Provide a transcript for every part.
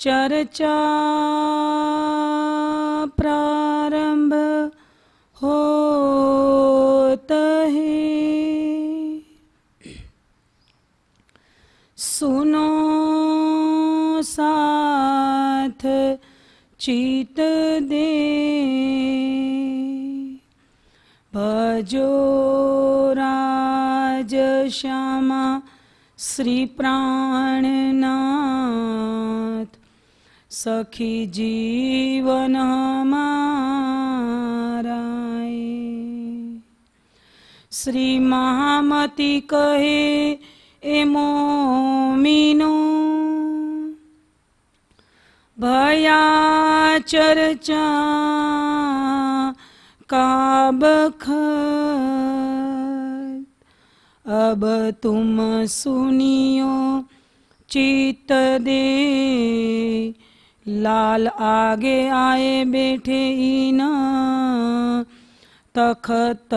चर्चा प्रारंभ हो है सुनो साथ चित दे भजो राज श्यामा श्री प्राण ना सखी जीवन हमाराए श्री महामती कहे ए मोमिनो भया चर्चा का अब तुम सुनियो चित दे लाल आगे आए बैठे ईना तखत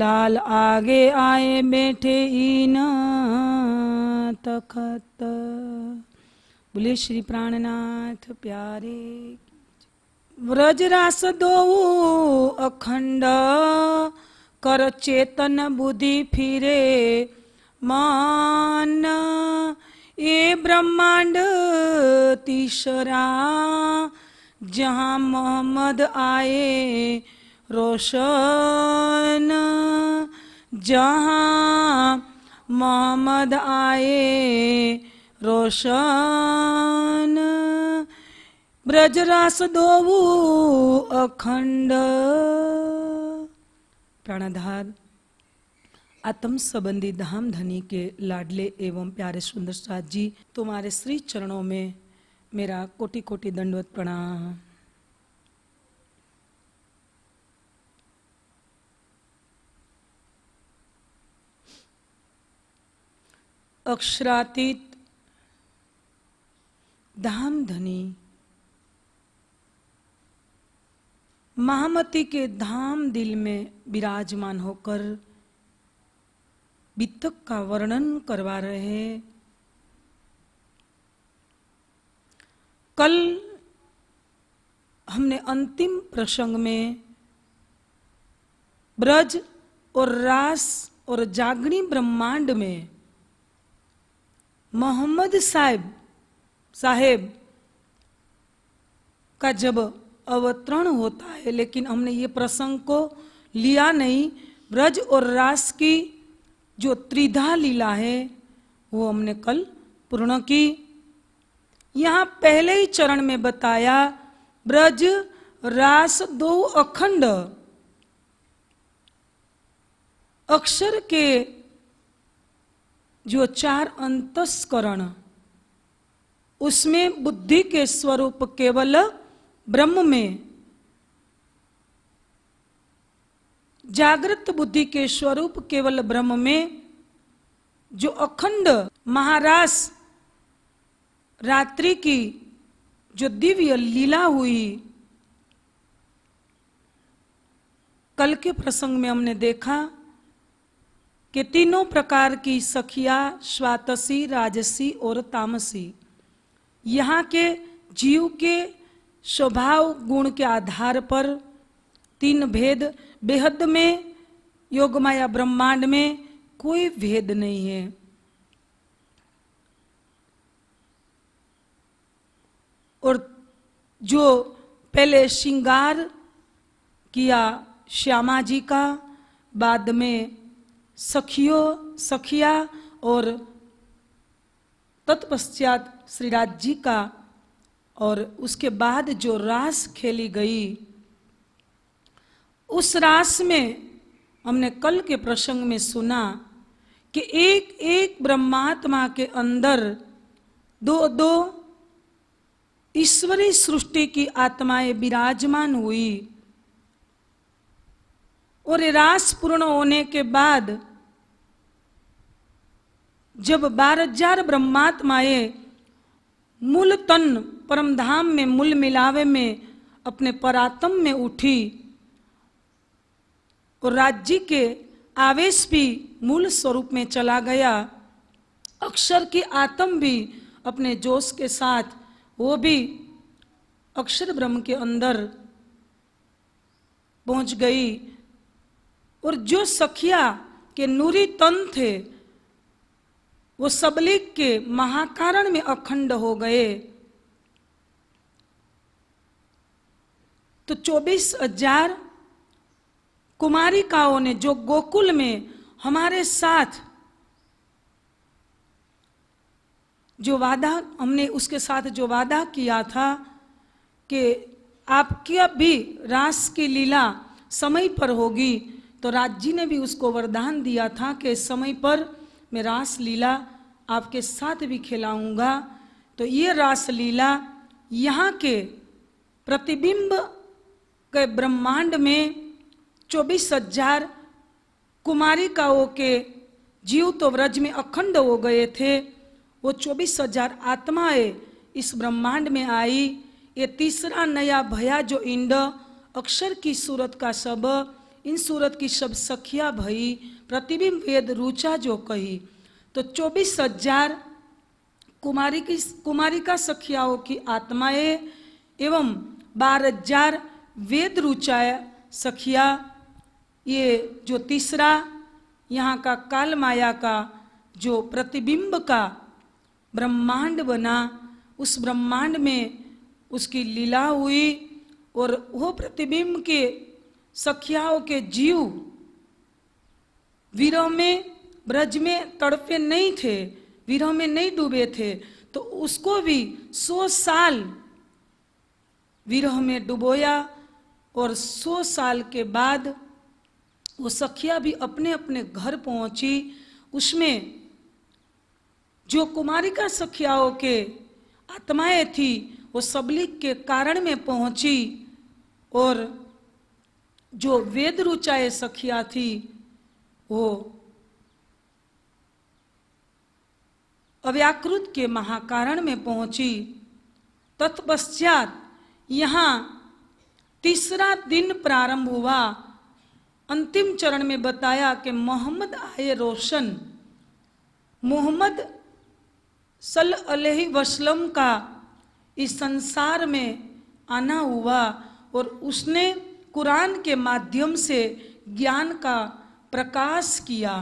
लाल आगे आए बैठे ईना तखत बोले श्री प्राणनाथ प्यारे व्रज रास दो अखंड कर चेतन बुद्धि फिरे मान ये ब्रह्मांड तीसरा जहाँ मोहम्मद आए रोशन जहाँ मोहम्मद आए रोशन ब्रजरास धोवू अखंड प्राणाधार आत्म संबंधी धाम धनी के लाडले एवं प्यारे सुंदर साथ जी तुम्हारे श्री चरणों में मेरा कोटि कोटि दंडवत प्रणाम अक्षरातीत धाम धनी महामती के धाम दिल में विराजमान होकर बीतक का वर्णन करवा रहे कल हमने अंतिम प्रसंग में ब्रज और रास और जागनी ब्रह्मांड में मोहम्मद साहेब साहेब का जब अवतरण होता है लेकिन हमने ये प्रसंग को लिया नहीं ब्रज और रास की जो त्रिधा लीला है वो हमने कल पूर्ण की यहां पहले ही चरण में बताया ब्रज रास दो अखंड अक्षर के जो चार अंतस्करण उसमें बुद्धि के स्वरूप केवल ब्रह्म में जागृत बुद्धि के स्वरूप केवल ब्रह्म में जो अखंड महारास रात्रि की जो दिव्य लीला हुई कल के प्रसंग में हमने देखा कि तीनों प्रकार की सखिया स्वातसी राजसी और तामसी यहाँ के जीव के स्वभाव गुण के आधार पर तीन भेद बेहद में योग माया ब्रह्मांड में कोई भेद नहीं है और जो पहले श्रृंगार किया श्यामा जी का बाद में सखियों सखिया और तत्पश्चात श्रीराज जी का और उसके बाद जो रास खेली गई उस रास में हमने कल के प्रसंग में सुना कि एक एक ब्रह्मात्मा के अंदर दो दो ईश्वरीय सृष्टि की आत्माएं विराजमान हुई और रास पूर्ण होने के बाद जब बारह हजार ब्रह्मात्माएं मूल तन परमधाम में मूल मिलावे में अपने परातम में उठी और राज्य के आवेश भी मूल स्वरूप में चला गया अक्षर की आत्म भी अपने जोश के साथ वो भी अक्षर ब्रह्म के अंदर पहुंच गई और जो सखिया के नूरी तन थे वो सबलिक के महाकारण में अखंड हो गए तो चौबीस हजार कुमारिकाओं ने जो गोकुल में हमारे साथ जो वादा हमने उसके साथ जो वादा किया था कि आपकी अब भी रास की लीला समय पर होगी तो राज जी ने भी उसको वरदान दिया था कि समय पर मैं रास लीला आपके साथ भी खिलाऊंगा तो ये रास लीला यहाँ के प्रतिबिंब के ब्रह्मांड में चौबीस हजार कुमारिकाओं के जीव तो व्रज में अखंड हो गए थे वो चौबीस हजार आत्माएं इस ब्रह्मांड में आई ये तीसरा नया भया जो इंड अक्षर की सूरत का सब इन सूरत की सब सखिया भई प्रतिबिंब वेद रुचा जो कही तो चौबीस हजार कुमारी की कुमारिका सखियाओं की आत्माएं एवं बारह हजार वेद रुचाए सखिया ये जो तीसरा यहाँ का काल माया का जो प्रतिबिंब का ब्रह्मांड बना उस ब्रह्मांड में उसकी लीला हुई और वो प्रतिबिंब के सखियाओं के जीव वीरों में ब्रज में तड़पे नहीं थे वीरों में नहीं डूबे थे तो उसको भी सौ साल विरह में डुबोया और सौ साल के बाद वो सखिया भी अपने अपने घर पहुंची उसमें जो कुमारिका सखियाओं के आत्माएं थी वो सबलिक के कारण में पहुंची और जो वेद रुचाए सखिया थी वो अव्याकृत के महाकारण में पहुंची तत्पश्चात यहाँ तीसरा दिन प्रारंभ हुआ अंतिम चरण में बताया कि मोहम्मद आए रोशन मोहम्मद सल अलह वसलम का इस संसार में आना हुआ और उसने कुरान के माध्यम से ज्ञान का प्रकाश किया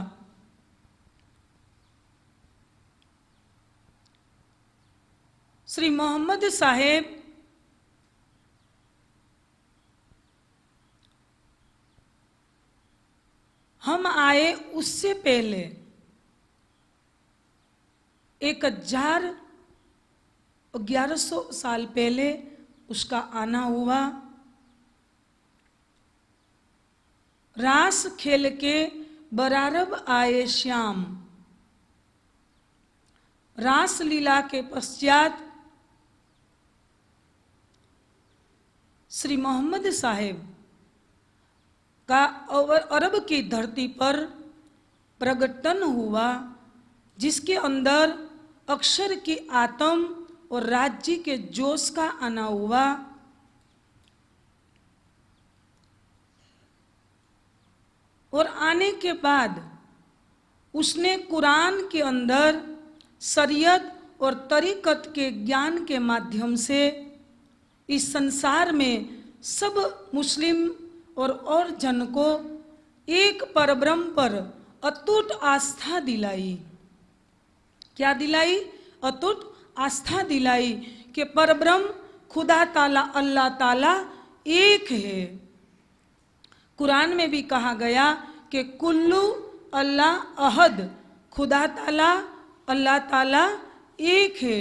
श्री मोहम्मद साहेब हम आए उससे पहले एक हजार ग्यारह सौ साल पहले उसका आना हुआ रास खेल के बरारब आए श्याम रास लीला के पश्चात श्री मोहम्मद साहेब का अरब की धरती पर प्रगटन हुआ जिसके अंदर अक्षर की आतम और राज्य के जोश का आना हुआ और आने के बाद उसने कुरान के अंदर शरीयत और तरीकत के ज्ञान के माध्यम से इस संसार में सब मुस्लिम और और जन को एक परब्रह्म पर अतुट आस्था दिलाई क्या दिलाई अतुट आस्था दिलाई कि परब्रह्म खुदा ताला अल्लाह ताला एक है कुरान में भी कहा गया कि कुल्लू अल्लाह अहद खुदा ताला अल्लाह ताला एक है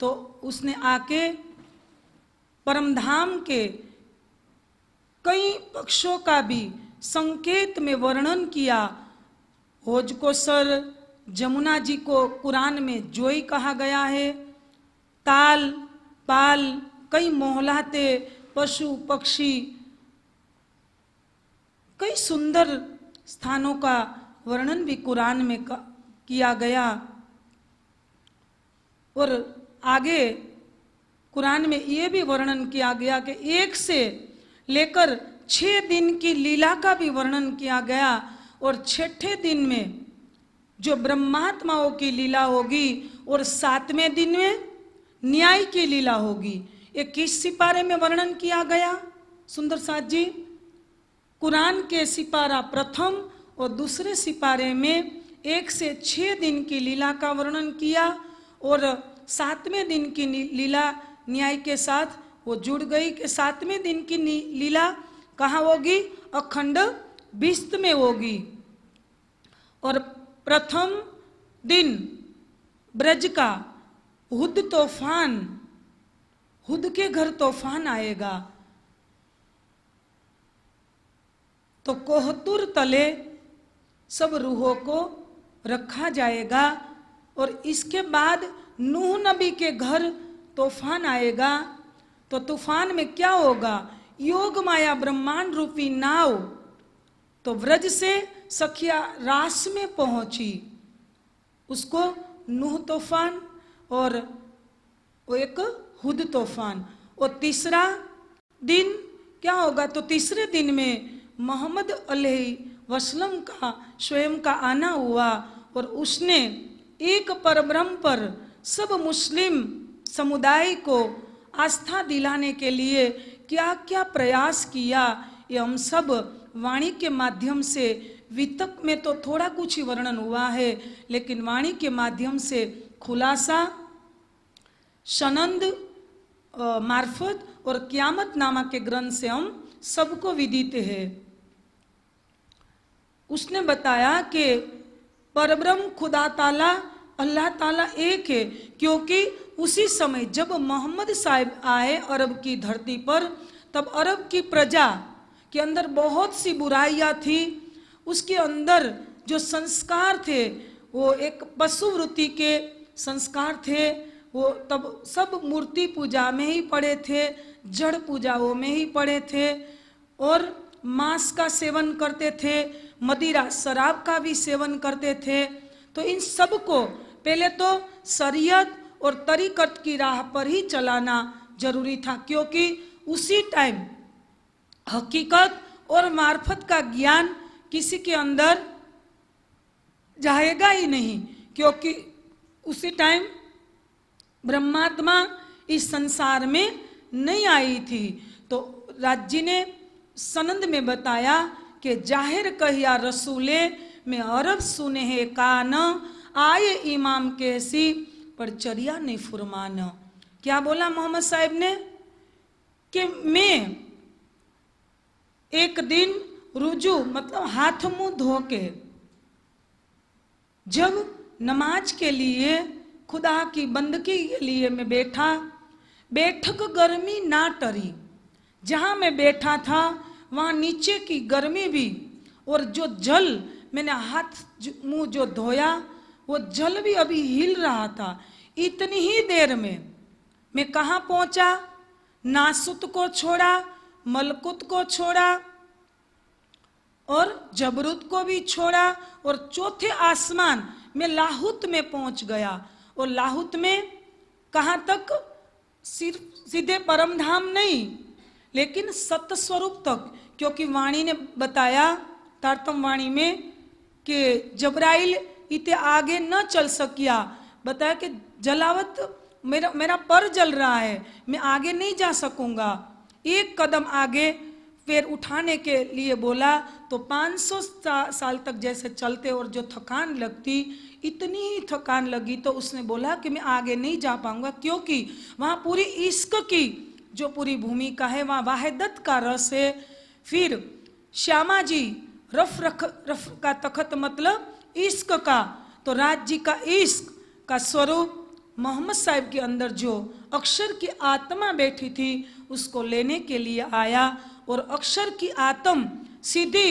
तो उसने आके परमधाम के कई पक्षों का भी संकेत में वर्णन किया होज को सर जमुना जी को कुरान में जोई कहा गया है ताल पाल कई मोहलाते पशु पक्षी कई सुंदर स्थानों का वर्णन भी कुरान में किया गया और आगे कुरान में ये भी वर्णन किया गया कि एक से लेकर छः दिन की लीला का भी वर्णन किया गया और छठे दिन में जो ब्रह्मात्माओं की लीला होगी और सातवें दिन में न्याय की लीला होगी ये किस सिपारे में वर्णन किया गया सुंदर साथ जी कुरान के सिपारा प्रथम और दूसरे सिपारे में एक से छः दिन की लीला का वर्णन किया और सातवें दिन की लीला न्याय के साथ वो जुड़ गई कि सातवें दिन की लीला कहाँ होगी अखंड बिस्त में होगी और प्रथम दिन ब्रज का हुद तूफान हुद के घर तूफान आएगा तो कोहतुर तले सब रूहों को रखा जाएगा और इसके बाद नूह नबी के घर तूफान आएगा तो तूफान में क्या होगा योग माया ब्रह्मांड रूपी नाव तो व्रज से सखिया रास में पहुंची उसको नूह तूफान और वो एक हुद तूफान और तीसरा दिन क्या होगा तो तीसरे दिन में मोहम्मद वसलम का स्वयं का आना हुआ और उसने एक परब्रह्म पर सब मुस्लिम समुदाय को आस्था दिलाने के लिए क्या क्या प्रयास किया ये हम सब वाणी के माध्यम से वितक में तो थोड़ा कुछ ही वर्णन हुआ है लेकिन वाणी के माध्यम से खुलासा शनंद मार्फत और क्यामत नामक के ग्रंथ से हम सबको विदित है उसने बताया कि परब्रह्म खुदा ताला अल्लाह ताला एक है क्योंकि उसी समय जब मोहम्मद साहिब आए अरब की धरती पर तब अरब की प्रजा के अंदर बहुत सी बुराइयाँ थी उसके अंदर जो संस्कार थे वो एक पशुवृत्ति के संस्कार थे वो तब सब मूर्ति पूजा में ही पड़े थे जड़ पूजाओं में ही पड़े थे और मांस का सेवन करते थे मदिरा शराब का भी सेवन करते थे तो इन सब को पहले तो शरीयत और तरीकत की राह पर ही चलाना जरूरी था क्योंकि उसी टाइम हकीकत और मार्फत का ज्ञान किसी के अंदर जाएगा ही नहीं क्योंकि उसी टाइम ब्रह्मात्मा इस संसार में नहीं आई थी तो राज्य ने सनंद में बताया कि जाहिर कहिया रसूले में अरब सुने का कान आए इमाम कैसी परचर्या ने फुरमान क्या बोला मोहम्मद साहब ने कि मैं एक दिन रुजू मतलब हाथ मुंह धो के जब नमाज के लिए खुदा की बंदगी के लिए मैं बैठा बैठक गर्मी ना टरी जहाँ मैं बैठा था वहां नीचे की गर्मी भी और जो जल मैंने हाथ मुंह जो धोया वो जल भी अभी हिल रहा था इतनी ही देर में मैं कहाँ पहुंचा नासुत को छोड़ा मलकुत को छोड़ा और जबरुत को भी छोड़ा और चौथे आसमान में लाहुत में पहुंच गया और लाहुत में कहाँ तक सिर्फ सीधे परमधाम नहीं लेकिन सत्य स्वरूप तक क्योंकि वाणी ने बताया तारतम वाणी में कि जबराइल इतने आगे न चल सकिया बताया कि जलावत मेरा मेरा पर जल रहा है मैं आगे नहीं जा सकूंगा एक कदम आगे फिर उठाने के लिए बोला तो 500 साल तक जैसे चलते और जो थकान लगती इतनी ही थकान लगी तो उसने बोला कि मैं आगे नहीं जा पाऊंगा क्योंकि वहाँ पूरी इश्क की जो पूरी भूमिका है वहाँ वाहिदत का रस है फिर श्यामा जी रफ रख रफ का तखत मतलब इश्क का तो राज्य का इश्क का स्वरूप मोहम्मद साहब के अंदर जो अक्षर की आत्मा बैठी थी उसको लेने के लिए आया और अक्षर की आत्म सीधी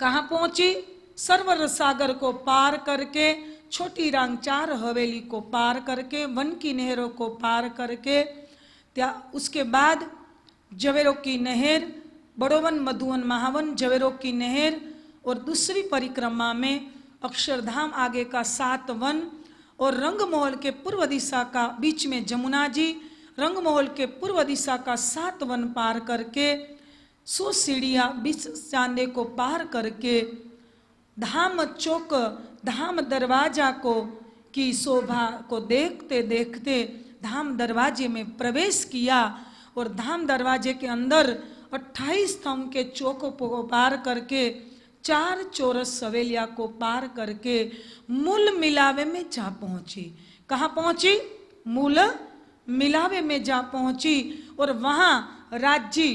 कहाँ पहुंची सर्वर सागर को पार करके छोटी रंग चार हवेली को पार करके वन की नहरों को पार करके त्या उसके बाद जवेरों की नहर बड़ोवन मधुवन महावन जवेरों की नहर और दूसरी परिक्रमा में अक्षरधाम आगे का सात वन और रंगमहल के पूर्व दिशा का बीच में जमुना जी रंगमहल के पूर्व दिशा का सात वन पार करके सो सीढ़िया बीच चांदे को पार करके धाम चौक धाम दरवाजा को की शोभा को देखते देखते धाम दरवाजे में प्रवेश किया और धाम दरवाजे के अंदर अट्ठाईस स्तंभ के चौकों को पार करके चार चौरस सवेलिया को पार करके मूल मिलावे में जा पहुंची कहाँ पहुंची मूल मिलावे में जा पहुंची और वहाँ राज्य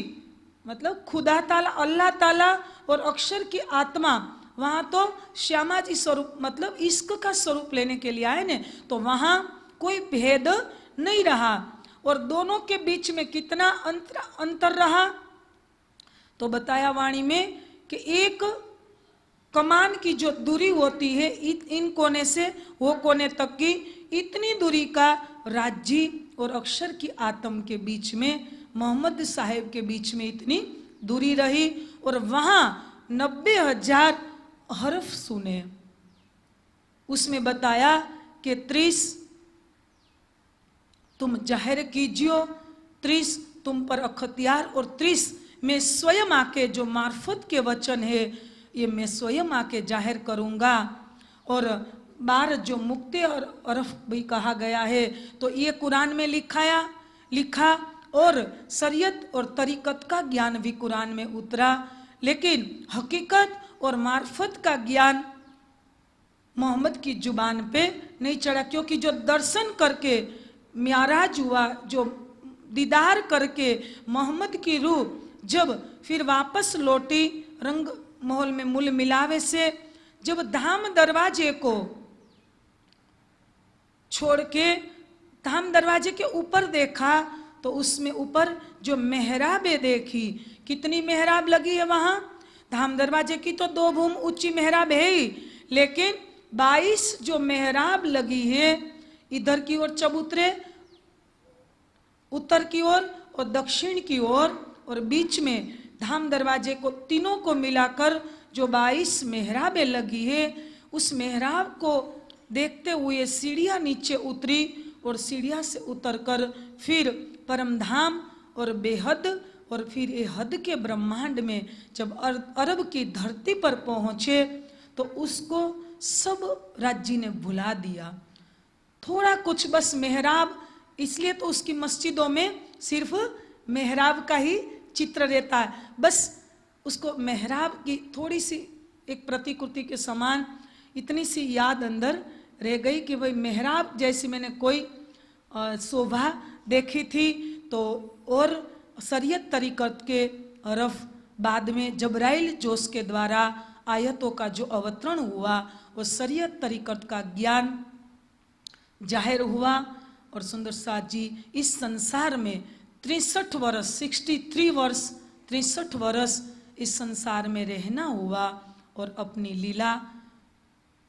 मतलब खुदा ताला अल्लाह ताला और अक्षर की आत्मा वहाँ तो श्यामा जी स्वरूप मतलब इश्क का स्वरूप लेने के लिए आए ने तो वहाँ कोई भेद नहीं रहा और दोनों के बीच में कितना अंतर अंतर रहा तो बताया वाणी में कि एक कमान की जो दूरी होती है इन कोने से वो कोने तक की इतनी दूरी का राज्य और अक्षर की आत्म के बीच में मोहम्मद साहेब के बीच में इतनी दूरी रही और वहाँ नब्बे हजार हरफ सुने उसमें बताया कि त्रीस तुम जाहिर कीजियो त्रीस तुम पर अख्तियार और त्रीस में स्वयं आके जो मार्फत के वचन है ये मैं स्वयं आके जाहिर करूँगा और बार जो मुक्ति और अरफ भी कहा गया है तो ये कुरान में लिखाया लिखा और शरीयत और तरीकत का ज्ञान भी कुरान में उतरा लेकिन हकीकत और मार्फत का ज्ञान मोहम्मद की जुबान पे नहीं चढ़ा क्योंकि जो दर्शन करके म्याराज हुआ जो दीदार करके मोहम्मद की रूह जब फिर वापस लौटी रंग माहौल में मूल मिलावे से जब धाम दरवाजे को छोड़ के धाम दरवाजे के ऊपर देखा तो उसमें ऊपर जो मेहराबे देखी कितनी मेहराब लगी है वहां धाम दरवाजे की तो दो भूम ऊंची मेहराब है ही लेकिन बाईस जो मेहराब लगी है इधर की ओर चबूतरे उत्तर की ओर और, और दक्षिण की ओर और, और बीच में धाम दरवाजे को तीनों को मिलाकर जो बाईस मेहराबें लगी है उस मेहराब को देखते हुए सीढ़ियाँ नीचे उतरी और सीढ़िया से उतरकर फिर परमधाम और बेहद और फिर ये हद के ब्रह्मांड में जब अरब की धरती पर पहुँचे तो उसको सब राज्य ने भुला दिया थोड़ा कुछ बस मेहराब इसलिए तो उसकी मस्जिदों में सिर्फ मेहराब का ही चित्र रहता है बस उसको मेहराब की थोड़ी सी एक प्रतिकृति के समान इतनी सी याद अंदर रह गई कि भाई मेहराब जैसी मैंने कोई शोभा देखी थी तो और शरीय तरीक़त के रफ बाद में जबराइल जोश के द्वारा आयतों का जो अवतरण हुआ वो सरियत तरीक़त का ज्ञान जाहिर हुआ और सुंदर साथ जी इस संसार में तिरसठ वर्ष सिक्सटी थ्री वर्ष तिरसठ वर्ष इस संसार में रहना हुआ और अपनी लीला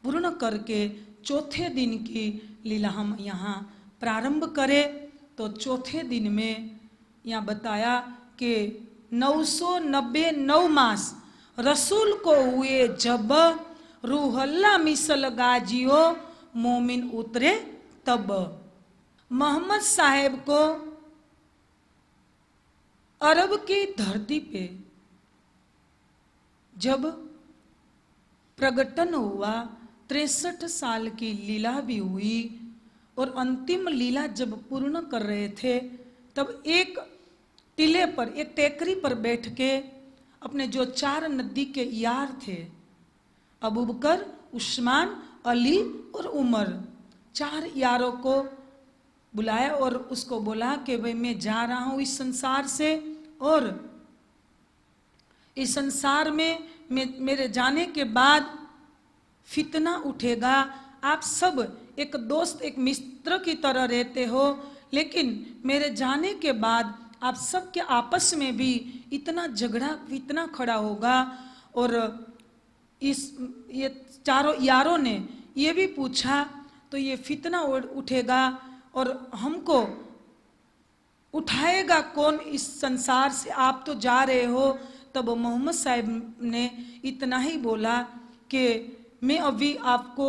पूर्ण करके चौथे दिन की लीला हम यहाँ प्रारंभ करें तो चौथे दिन में यहाँ बताया कि 999 मास रसूल को हुए जब रूहल्ला मिसल गाजियो मोमिन उतरे तब मोहम्मद साहेब को अरब की धरती पे जब प्रगटन हुआ तिरसठ साल की लीला भी हुई और अंतिम लीला जब पूर्ण कर रहे थे तब एक टीले पर एक टेकरी पर बैठ के अपने जो चार नदी के यार थे अबूबकर उस्मान अली और उमर चार यारों को बुलाया और उसको बोला कि भाई मैं जा रहा हूँ इस संसार से और इस संसार में मेरे जाने के बाद फितना उठेगा आप सब एक दोस्त एक मित्र की तरह रहते हो लेकिन मेरे जाने के बाद आप सब के आपस में भी इतना झगड़ा इतना खड़ा होगा और इस ये चारों यारों ने ये भी पूछा तो ये फितना उठेगा और हमको उठाएगा कौन इस संसार से आप तो जा रहे हो तब मोहम्मद साहब ने इतना ही बोला कि मैं अभी आपको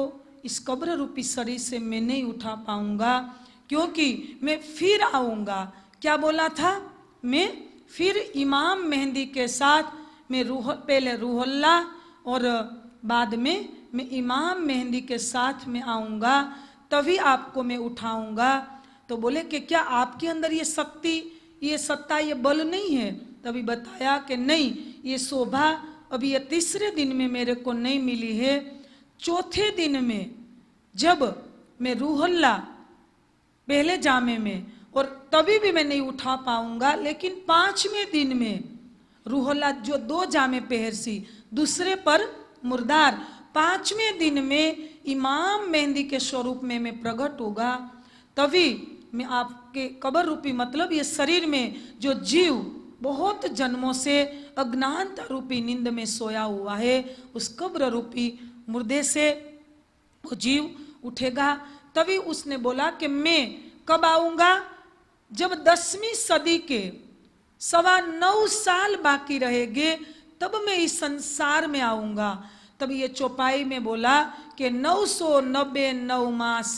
इस कब्र रूपी शरीर से मैं नहीं उठा पाऊँगा क्योंकि मैं फिर आऊँगा क्या बोला था मैं फिर इमाम मेहंदी के साथ मैं रूह पहले रूहल्ला और बाद में मैं इमाम मेहंदी के साथ में आऊँगा तभी आपको मैं उठाऊँगा तो बोले कि क्या आपके अंदर ये शक्ति ये सत्ता ये बल नहीं है तभी बताया कि नहीं ये शोभा अभी ये तीसरे दिन में मेरे को नहीं मिली है चौथे दिन में जब मैं रूहल्ला पहले जामे में और तभी भी मैं नहीं उठा पाऊंगा लेकिन पांचवें दिन में रूहल्ला जो दो जामे सी दूसरे पर मुर्दार पांचवें दिन में इमाम मेहंदी के स्वरूप में मैं प्रकट होगा तभी में आपके कबर रूपी मतलब ये शरीर में जो जीव बहुत जन्मों से अज्ञानता रूपी नींद में सोया हुआ है उस कब्र रूपी मुर्दे से वो जीव उठेगा तभी उसने बोला कि मैं कब आऊंगा जब दसवीं सदी के सवा नौ साल बाकी रहेगे तब मैं इस संसार में आऊंगा तब ये चौपाई में बोला कि नौ सौ नब्बे नौ मास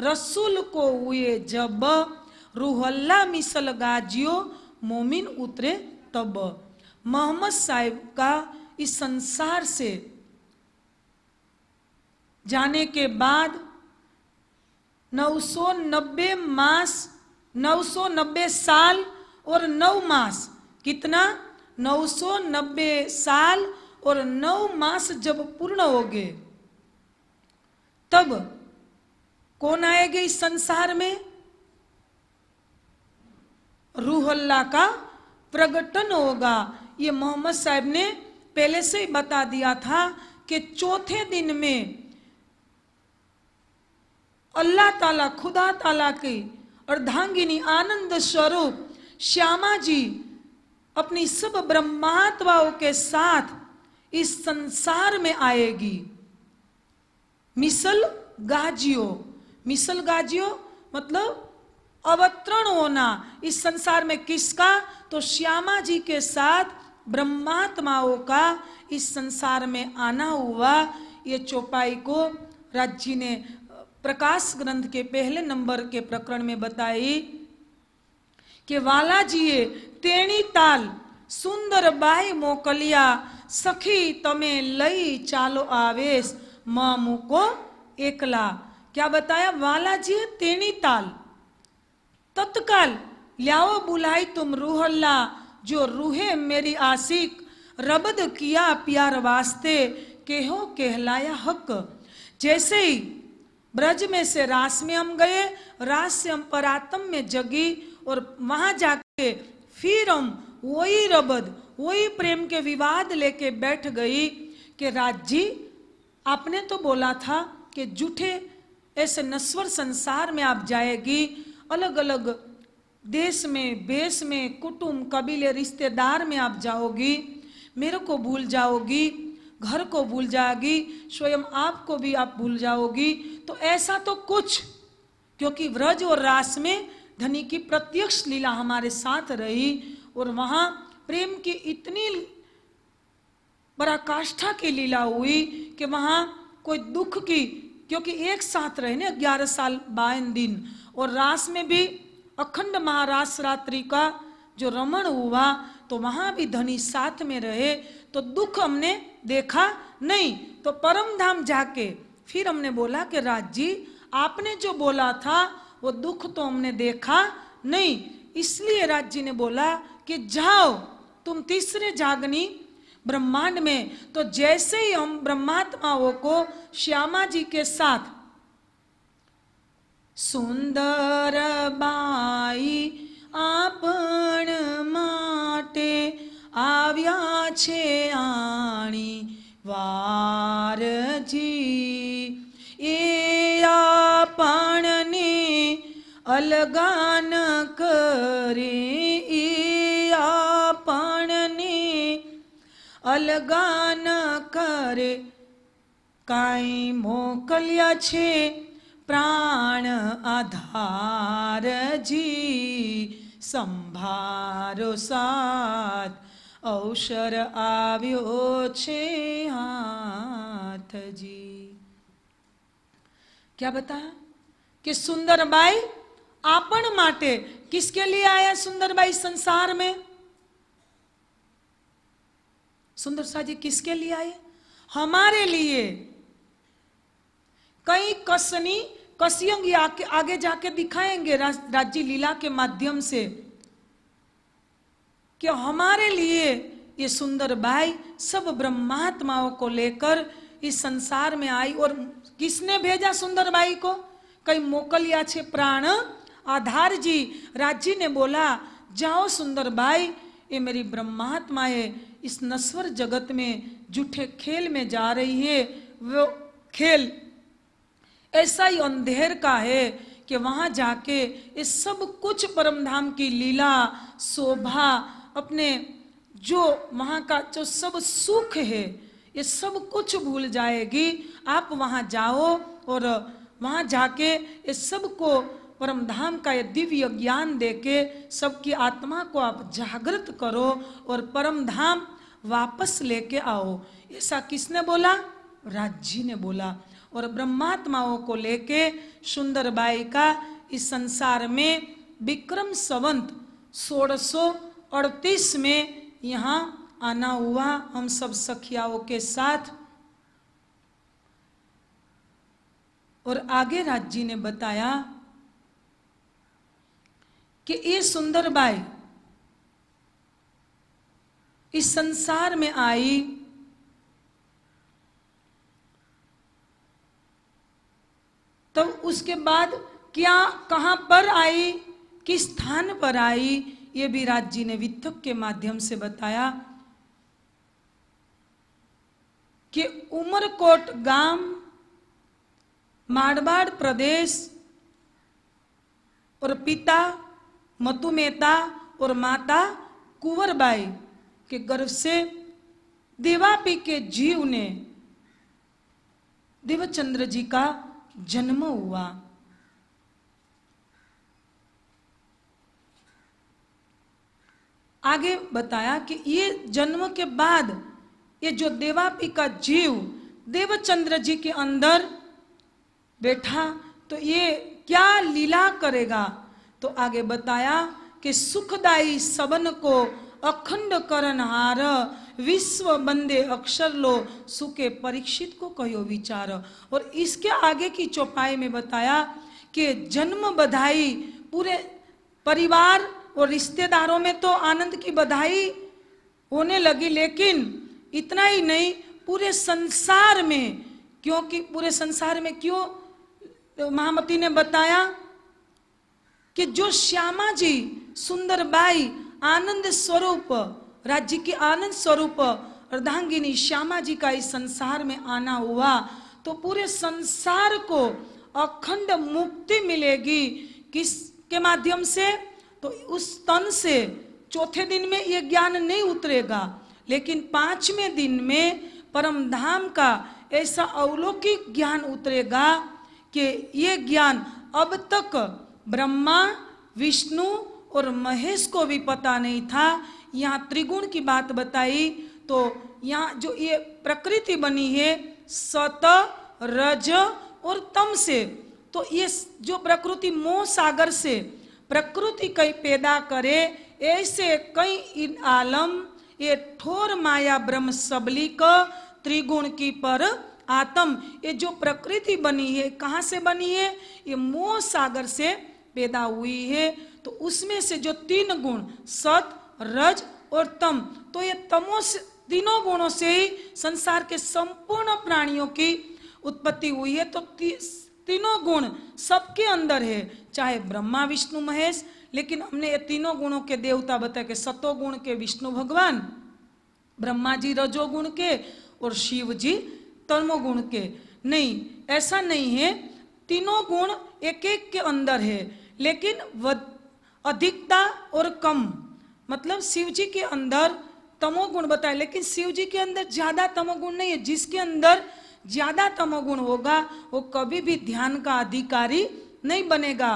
रसूल को हुए जब रूहल्ला मिसल गाजियो मोमिन उतरे तब मोहम्मद साहिब का इस संसार से जाने के बाद नौ सौ नब्बे मास नौ सौ नब्बे साल और नौ मास कितना नौ सौ नब्बे साल और नौ मास जब पूर्ण हो गए तब कौन आएगा इस संसार में रूहल्ला का प्रगटन होगा ये मोहम्मद साहब ने पहले से ही बता दिया था कि चौथे दिन में अल्लाह ताला खुदा ताला की अर्धांगिनी आनंद स्वरूप श्यामा जी अपनी सब ब्रह्मात्माओं के साथ इस संसार में आएगी मिसल गाजियो मिसल गाजियो मतलब अवतरण होना इस संसार में किसका तो श्यामा जी के साथ ब्रह्मात्माओं का इस संसार में आना हुआ ये चौपाई को राज्य ने प्रकाश ग्रंथ के पहले नंबर के प्रकरण में बताई कि वाला जी तेणी ताल सुंदर बाई मोकलिया सखी तमे लई चालो आवेश આવેશ માં एकला क्या बताया वाला जी तेनी ताल तत्काल ल्याओ बुलाई तुम रूहल्ला जो रूहे मेरी आशिक रबद किया प्यार वास्ते केहो कहलाया हक जैसे ही ब्रज में से रास में हम गए रास से हम परातम में जगी और वहां जाके फिर हम वही रबद कोई प्रेम के विवाद लेके बैठ गई कि राजी आपने तो बोला था कि जूठे ऐसे नस्वर संसार में आप जाएगी अलग अलग देश में बेश में कुटुंब कबीले रिश्तेदार में आप जाओगी मेरे को भूल जाओगी घर को भूल जाएगी स्वयं आपको भी आप भूल जाओगी तो ऐसा तो कुछ क्योंकि व्रज और रास में धनी की प्रत्यक्ष लीला हमारे साथ रही और वहाँ प्रेम की इतनी पराकाष्ठा की लीला हुई कि वहाँ कोई दुख की क्योंकि एक साथ रहे ना ग्यारह साल बावन दिन और रास में भी अखंड महारास रात्रि का जो रमण हुआ तो वहाँ भी धनी साथ में रहे तो दुख हमने देखा नहीं तो परम धाम जाके फिर हमने बोला कि राज जी आपने जो बोला था वो दुख तो हमने देखा नहीं इसलिए राज जी ने बोला कि जाओ तुम तीसरे जागनी ब्रह्मांड में तो जैसे ही हम ब्रह्मात्माओं को श्यामा जी के साथ सुंदर बाई आप माटे આવ્યા છે આણી વારજી એ આપણને અલગાન अलगा न करे कई मोकलिया छे प्राण आधार जी संभारो साथ अवसर आव्यो छे हाथ जी क्या बता कि सुंदर बाई आपन माटे किसके लिए आया सुंदर बाई संसार में सुंदर शाह जी किसके लिए आए हमारे लिए कई कसनी कसियंग आगे, आगे जाके दिखाएंगे राज्य लीला के माध्यम से कि हमारे लिए ये सुंदर भाई सब ब्रह्मात्माओं को लेकर इस संसार में आई और किसने भेजा सुंदर भाई को कई मोकलिया छे प्राण आधार जी राज्य ने बोला जाओ सुंदर भाई ये मेरी ब्रह्मात्माएं इस नस्वर जगत में जूठे खेल में जा रही है वो खेल ऐसा ही अंधेर का है कि वहाँ जाके ये सब कुछ परमधाम की लीला शोभा अपने जो वहाँ का जो सब सुख है ये सब कुछ भूल जाएगी आप वहाँ जाओ और वहाँ जाके ये सबको परम धाम का ये दिव्य ज्ञान देके सबकी आत्मा को आप जागृत करो और परम धाम वापस लेके आओ ऐसा किसने बोला राज्य ने बोला और ब्रह्मात्माओं को लेके सुंदर बाई का इस संसार में विक्रम संवंत सोलह में यहाँ आना हुआ हम सब सखियाओं के साथ और आगे राज जी ने बताया कि ये सुंदर बाई इस संसार में आई तब तो उसके बाद क्या कहां पर आई किस स्थान पर आई ये राज जी ने विथक के माध्यम से बताया कि उमरकोट गांव मारवाड़ प्रदेश और पिता मतु मेहता और माता कुंवरबाई के गर्भ से देवापी के जीव ने देवचंद्र जी का जन्म हुआ आगे बताया कि ये जन्म के बाद ये जो देवापी का जीव देवचंद्र जी के अंदर बैठा तो ये क्या लीला करेगा तो आगे बताया कि सुखदायी सबन को अखंड करनहार विश्व बंदे अक्षर लो सुखे परीक्षित को कहो विचार और इसके आगे की चौपाई में बताया कि जन्म बधाई पूरे परिवार और रिश्तेदारों में तो आनंद की बधाई होने लगी लेकिन इतना ही नहीं पूरे संसार में क्योंकि पूरे संसार में क्यों तो महामती ने बताया कि जो श्यामा जी सुंदर बाई आनंद स्वरूप राज्य की आनंद स्वरूप अर्धांगिनी श्यामा जी का इस संसार में आना हुआ तो पूरे संसार को अखंड मुक्ति मिलेगी किस के माध्यम से तो उस तन से चौथे दिन में ये ज्ञान नहीं उतरेगा लेकिन पांचवें दिन में परम धाम का ऐसा अवलौकिक ज्ञान उतरेगा कि ये ज्ञान अब तक ब्रह्मा विष्णु और महेश को भी पता नहीं था यहाँ त्रिगुण की बात बताई तो यहाँ जो ये प्रकृति बनी है सत रज और तम से तो ये जो प्रकृति मोह सागर से प्रकृति कई पैदा करे ऐसे कई इन आलम ये ठोर माया ब्रह्म सबलिक त्रिगुण की पर आत्म ये जो प्रकृति बनी है कहाँ से बनी है ये मोह सागर से पैदा हुई है तो उसमें से जो तीन गुण सत रज और तम तो ये तमो से तीनों गुणों से ही संसार के संपूर्ण प्राणियों की उत्पत्ति हुई है तो ती, तीनों गुण सबके अंदर है चाहे ब्रह्मा विष्णु महेश लेकिन हमने ये तीनों गुणों के देवता बताए कि सतोगुण के विष्णु भगवान ब्रह्मा जी रजोगुण के और शिव जी तमोगुण के नहीं ऐसा नहीं है तीनों गुण एक एक के अंदर है लेकिन अधिकता और कम मतलब शिव जी के अंदर तमोगुण बताए लेकिन शिव जी के अंदर ज्यादा तमोगुण नहीं है जिसके अंदर ज्यादा तमोगुण होगा वो कभी भी ध्यान का अधिकारी नहीं बनेगा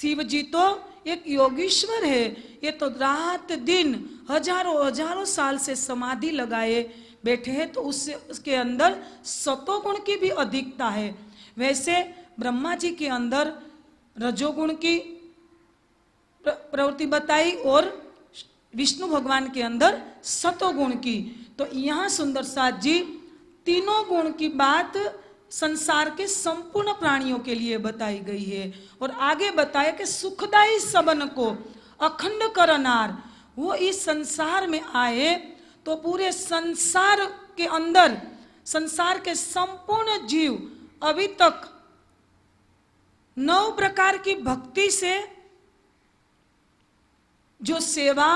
शिव जी तो एक योगीश्वर है ये तो रात दिन हजारों हजारों साल से समाधि लगाए बैठे हैं तो उससे उसके अंदर सतोगुण की भी अधिकता है वैसे ब्रह्मा जी के अंदर रजोगुण की प्रवृत्ति बताई और विष्णु भगवान के अंदर सतोगुण की तो यहाँ सुंदर साथ जी तीनों गुण की बात संसार के संपूर्ण प्राणियों के लिए बताई गई है और आगे बताया कि सुखदायी सबन को अखंड करनार वो इस संसार में आए तो पूरे संसार के अंदर संसार के संपूर्ण जीव अभी तक नौ प्रकार की भक्ति से जो सेवा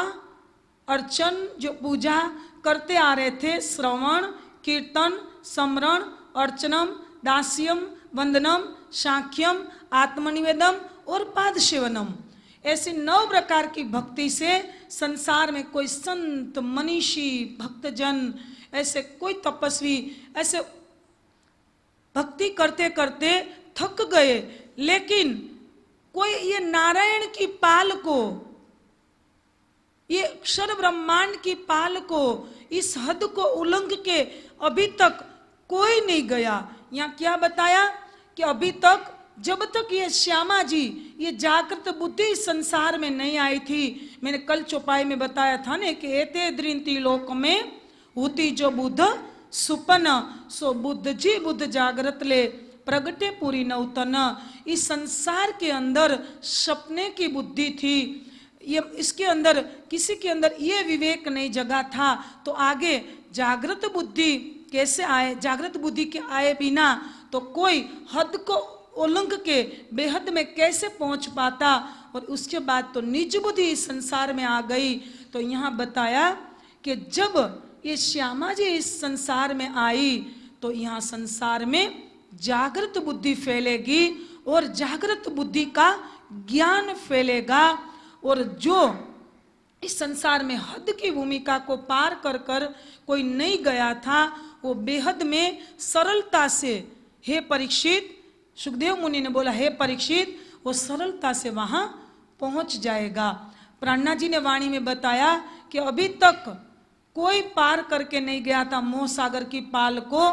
अर्चन जो पूजा करते आ रहे थे श्रवण कीर्तन समरण अर्चनम दास्यम वंदनम सांख्यम आत्मनिवेदम और पाद सेवनम ऐसे नौ प्रकार की भक्ति से संसार में कोई संत मनीषी भक्तजन ऐसे कोई तपस्वी ऐसे भक्ति करते करते थक गए लेकिन कोई ये नारायण की पाल को ये क्षर ब्रह्मांड की पाल को इस हद को उल्लंघ के अभी तक कोई नहीं गया यहाँ क्या बताया कि अभी तक जब तक ये श्यामा जी ये जागृत बुद्धि संसार में नहीं आई थी मैंने कल चौपाई में बताया था ने कि एते द्रिंती लोक में होती जो बुद्ध सुपन सो बुद्ध जी बुद्ध जागृत ले प्रगटे पूरी नौतन इस संसार के अंदर सपने की बुद्धि थी ये इसके अंदर किसी के अंदर ये विवेक नहीं जगा था तो आगे जागृत बुद्धि कैसे आए जागृत बुद्धि के आए बिना तो कोई हद को उलंघ के बेहद में कैसे पहुंच पाता और उसके बाद तो निज बुद्धि इस संसार में आ गई तो यहाँ बताया कि जब ये श्यामा जी इस संसार में आई तो यहाँ संसार में जागृत बुद्धि फैलेगी और जागृत बुद्धि का ज्ञान फैलेगा और जो इस संसार में हद की भूमिका को पार कर कर कोई नहीं गया था वो बेहद में सरलता से हे परीक्षित सुखदेव मुनि ने बोला हे परीक्षित वो सरलता से वहाँ पहुँच जाएगा प्राणा जी ने वाणी में बताया कि अभी तक कोई पार करके नहीं गया था मोह सागर की पाल को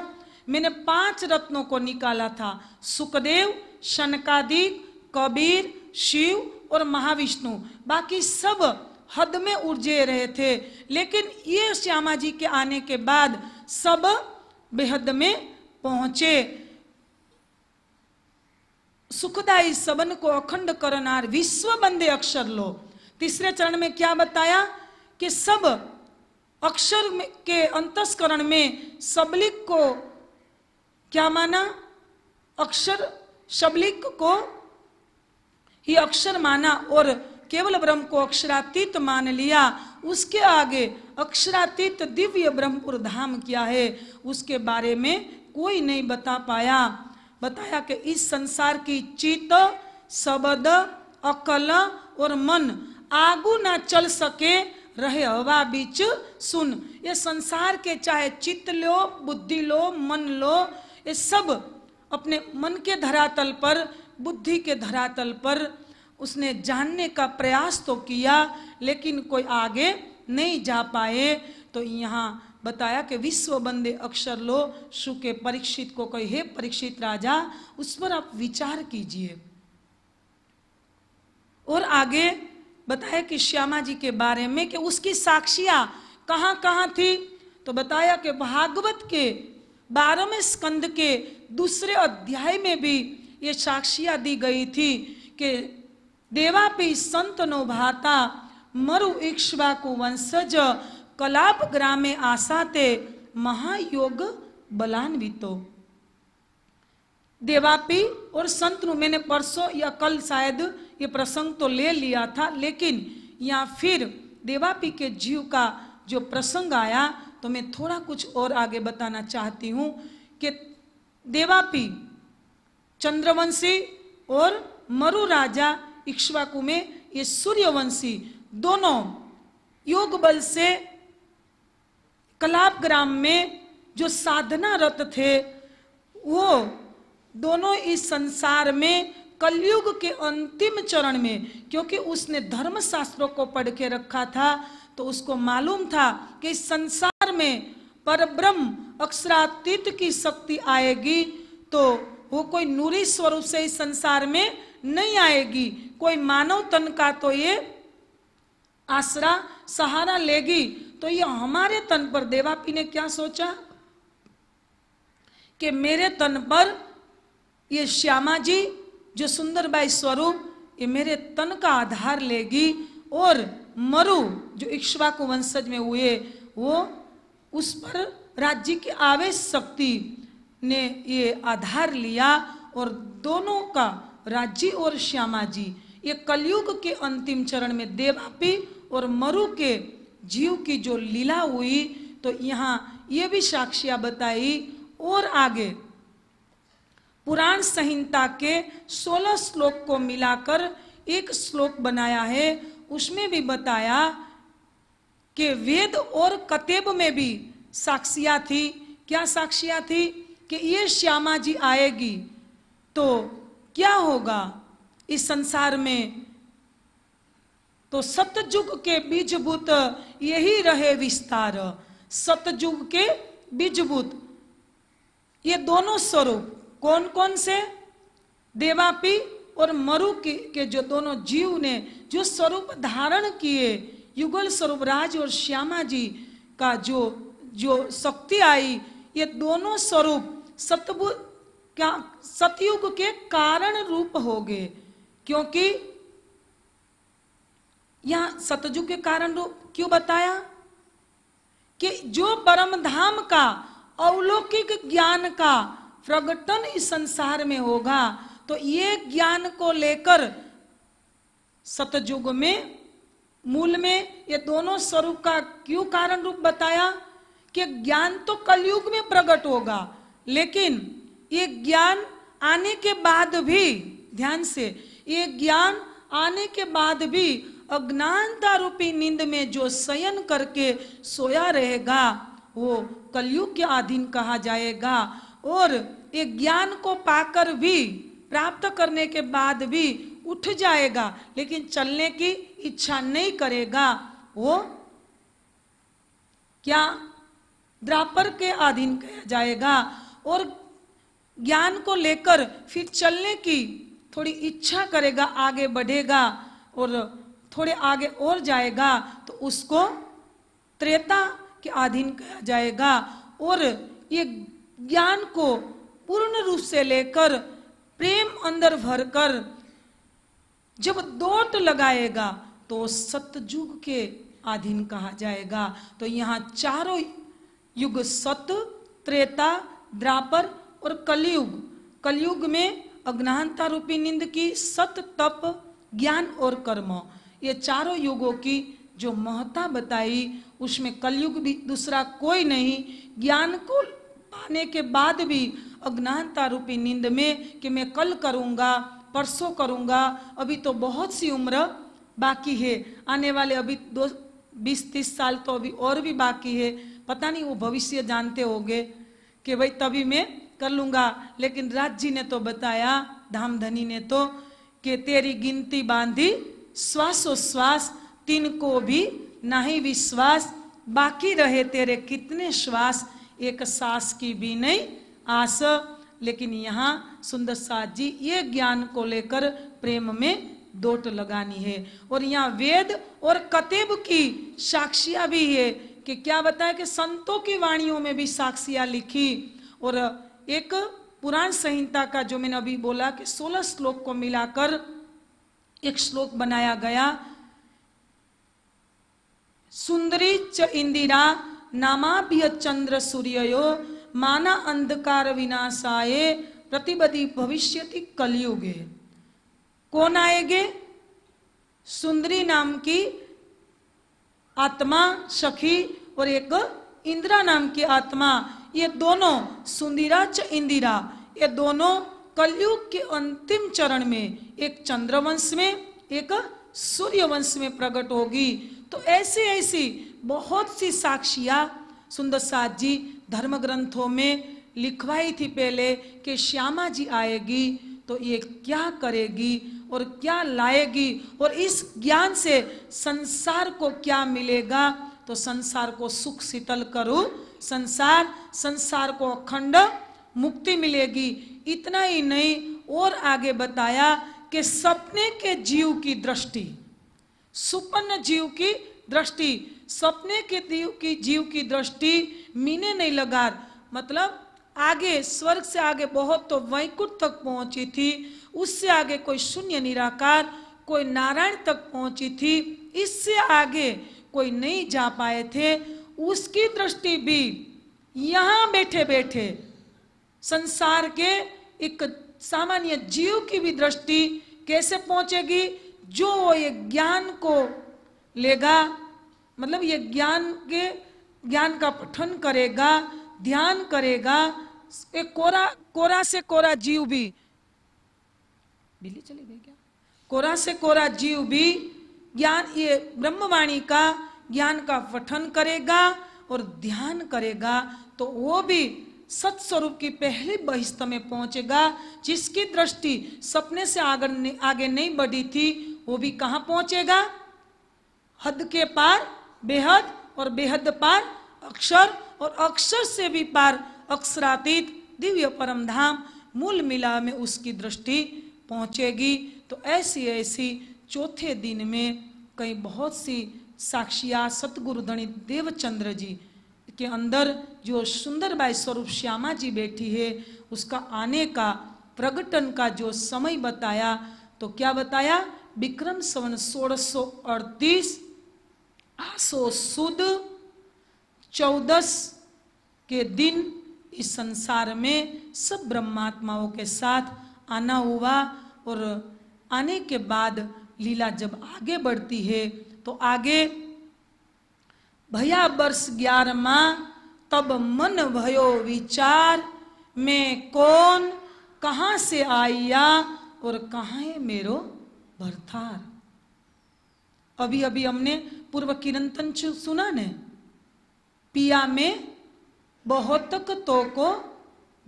मैंने पांच रत्नों को निकाला था सुखदेव शनकादिक कबीर शिव और महाविष्णु बाकी सब हद में उर्जे रहे थे लेकिन ये श्यामा जी के आने के बाद सब बेहद में पहुंचे सुखदाई सबन को अखंड करनार विश्व बंदे अक्षर लो तीसरे चरण में क्या बताया कि सब अक्षर के अंतस्करण में सबलिक को क्या माना अक्षर शबलिक को ही अक्षर माना और केवल ब्रह्म को अक्षरातीत मान लिया उसके आगे अक्षरातीत दिव्य ब्रह्मपुर धाम क्या है उसके बारे में कोई नहीं बता पाया बताया कि इस संसार की चित शबद अकल और मन आगु ना चल सके रहे हवा बीच सुन ये संसार के चाहे चित्त लो बुद्धि लो मन लो ये सब अपने मन के धरातल पर बुद्धि के धरातल पर उसने जानने का प्रयास तो किया लेकिन कोई आगे नहीं जा पाए तो यहाँ बताया कि विश्व बंदे अक्षर लो शु के परीक्षित को कहे हे परीक्षित राजा उस पर आप विचार कीजिए और आगे बताया कि श्यामा जी के बारे में कि उसकी साक्षियां कहाँ कहाँ थी तो बताया कि भागवत के बारहवें स्कंद के दूसरे अध्याय में भी ये साक्षिया दी गई थी कि देवापी संत नो भाता मरु इक्ष्वा वंशज कलाप ग्रामे आसाते महायोग बलान्वितो देवापी और संतनु मैंने परसों या कल शायद ये प्रसंग तो ले लिया था लेकिन या फिर देवापी के जीव का जो प्रसंग आया तो मैं थोड़ा कुछ और आगे बताना चाहती हूँ कि देवापी चंद्रवंशी और मरु राजा इक्ष्वाकु में ये सूर्यवंशी दोनों योग बल से कलाप ग्राम में जो साधना रत थे वो दोनों इस संसार में कलयुग के अंतिम चरण में क्योंकि उसने धर्मशास्त्रों को पढ़ के रखा था तो उसको मालूम था कि संसार में परब्रह्म अक्षरातीत की शक्ति आएगी तो वो कोई नूरी स्वरूप से इस संसार में नहीं आएगी कोई मानव तन का तो ये आसरा सहारा लेगी तो ये हमारे तन पर देवापी ने क्या सोचा कि मेरे तन पर ये श्यामा जी जो सुंदर बाई स्वरूप ये मेरे तन का आधार लेगी और मरु जो इक्श्वाकु वंशज में हुए वो उस पर राज्य की आवेश शक्ति ने ये आधार लिया और दोनों का राज्य और श्यामा जी ये कलयुग के अंतिम चरण में देवापी और मरु के जीव की जो लीला हुई तो यहाँ ये भी साक्षियाँ बताई और आगे पुराण संहिता के 16 श्लोक को मिलाकर एक श्लोक बनाया है उसमें भी बताया कि वेद और कतेब में भी साक्षिया थी क्या साक्षिया थी कि ये श्यामा जी आएगी तो क्या होगा इस संसार में तो सतयुग के बीजभूत यही रहे विस्तार सतयुग के बीजभूत ये दोनों स्वरूप कौन कौन से देवापी और मरु के, के जो दोनों जीव ने जो स्वरूप धारण किए युगल स्वरूपराज और श्यामा जी का जो जो शक्ति आई ये दोनों स्वरूप सतबु क्या सतयुग के कारण रूप हो गए क्योंकि यहां सतयुग के कारण रूप क्यों बताया कि जो परमधाम का अवलौकिक ज्ञान का प्रगटन इस संसार में होगा तो ये ज्ञान को लेकर सतयुग में मूल में ये दोनों स्वरूप का क्यों कारण रूप बताया कि ज्ञान तो कलयुग में प्रकट होगा लेकिन ये ज्ञान आने के बाद भी ध्यान से ये ज्ञान आने के बाद भी अज्ञानता रूपी नींद में जो शयन करके सोया रहेगा वो कलयुग के अधीन कहा जाएगा और ये ज्ञान को पाकर भी प्राप्त करने के बाद भी उठ जाएगा लेकिन चलने की इच्छा नहीं करेगा वो क्या द्रापर के अधीन किया जाएगा और ज्ञान को लेकर फिर चलने की थोड़ी इच्छा करेगा आगे बढ़ेगा और थोड़े आगे और जाएगा तो उसको त्रेता के अधीन किया जाएगा और ये ज्ञान को पूर्ण रूप से लेकर प्रेम अंदर भरकर जब दोट लगाएगा तो सतयुग के अधीन कहा जाएगा तो यहाँ चारों युग सत त्रेता द्रापर और कलयुग कलयुग में अज्ञानता रूपी निंद की सत तप ज्ञान और कर्म ये चारों युगों की जो महत्ता बताई उसमें कलयुग भी दूसरा कोई नहीं ज्ञान को पाने के बाद भी अज्ञानता रूपी नींद में कि मैं कल करूँगा परसों करूंगा अभी तो बहुत सी उम्र बाकी है आने वाले अभी दो बीस तीस साल तो अभी और भी बाकी है पता नहीं वो भविष्य जानते होंगे कि भाई तभी मैं कर लूंगा लेकिन राज जी ने तो बताया धाम धनी ने तो कि तेरी गिनती बांधी श्वासोश्वास तीन को भी नहीं विश्वास बाकी रहे तेरे कितने श्वास एक सास की भी नहीं आस लेकिन यहाँ सुंदर साथ जी ये ज्ञान को लेकर प्रेम में दोट लगानी है और यहाँ वेद और कतेब की साक्षियाँ भी है कि क्या बताया कि संतों की वाणियों में भी साक्षियाँ लिखी और एक पुराण संहिता का जो मैंने अभी बोला कि सोलह श्लोक को मिलाकर एक श्लोक बनाया गया सुंदरी च इंदिरा नामाभ्य चंद्र सूर्यो माना अंधकार विनाशाए प्रतिबदी भविष्य कलियुगे कौन आएगे सुंदरी नाम की आत्मा सखी और एक इंदिरा नाम की आत्मा ये दोनों सुंदिरा च इंदिरा ये दोनों कलयुग के अंतिम चरण में एक चंद्रवंश में एक सूर्यवंश में प्रकट होगी तो ऐसी ऐसी बहुत सी साक्षिया सुंदर साथ जी धर्म ग्रंथों में लिखवाई थी पहले कि श्यामा जी आएगी तो ये क्या करेगी और क्या लाएगी और इस ज्ञान से संसार को क्या मिलेगा तो संसार को सुख शीतल करो संसार संसार को अखंड मुक्ति मिलेगी इतना ही नहीं और आगे बताया कि सपने के जीव की दृष्टि सुपन्न जीव की दृष्टि सपने के दीव की जीव की दृष्टि मीने नहीं लगा मतलब आगे स्वर्ग से आगे बहुत तो वैकुंठ तक पहुंची थी उससे आगे कोई शून्य निराकार कोई नारायण तक पहुंची थी इससे आगे कोई नहीं जा पाए थे उसकी दृष्टि भी यहाँ बैठे बैठे संसार के एक सामान्य जीव की भी दृष्टि कैसे पहुंचेगी जो वो ये ज्ञान को लेगा मतलब ये ज्ञान के ज्ञान का पठन करेगा ध्यान करेगा एक कोरा कोरा से कोरा जीव भी बिल्ली चली गई क्या कोरा से कोरा जीव भी ज्ञान ये ब्रह्मवाणी का ज्ञान का पठन करेगा और ध्यान करेगा तो वो भी सत्स्वरूप की पहली बहिस्त में पहुंचेगा जिसकी दृष्टि सपने से आगे आगे नहीं बढ़ी थी वो भी कहाँ पहुंचेगा हद के पार बेहद और बेहद पार अक्षर और अक्षर से भी पार अक्षरातीत दिव्य परम धाम मूल मिला में उसकी दृष्टि पहुँचेगी तो ऐसी ऐसी चौथे दिन में कई बहुत सी साक्षिया सतगुरु धनी देवचंद्र जी के अंदर जो सुंदर बाई स्वरूप श्यामा जी बैठी है उसका आने का प्रगटन का जो समय बताया तो क्या बताया विक्रम सवन सोलह सौ अड़तीस आसो सुद चौदस के दिन इस संसार में सब ब्रह्मात्माओं के साथ आना हुआ और आने के बाद लीला जब आगे बढ़ती है तो आगे भया वर्ष ग्यारहवा तब मन भयो विचार में कौन कहाँ से आया और कहाँ है मेरो भरथार अभी अभी हमने पूर्व किरंतंच सुना ने पिया में बहुत तो को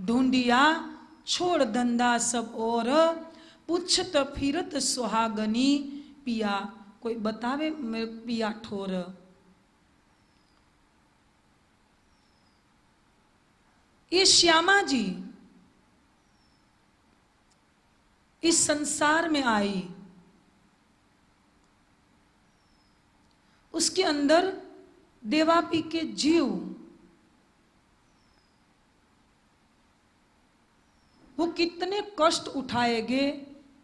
ढूंढिया छोड़ धंधा सब और पूछत फिरत सुहागनी पिया कोई बतावे पिया ठोर ये श्यामा जी इस संसार में आई उसके अंदर देवापी के जीव वो कितने कष्ट उठाएंगे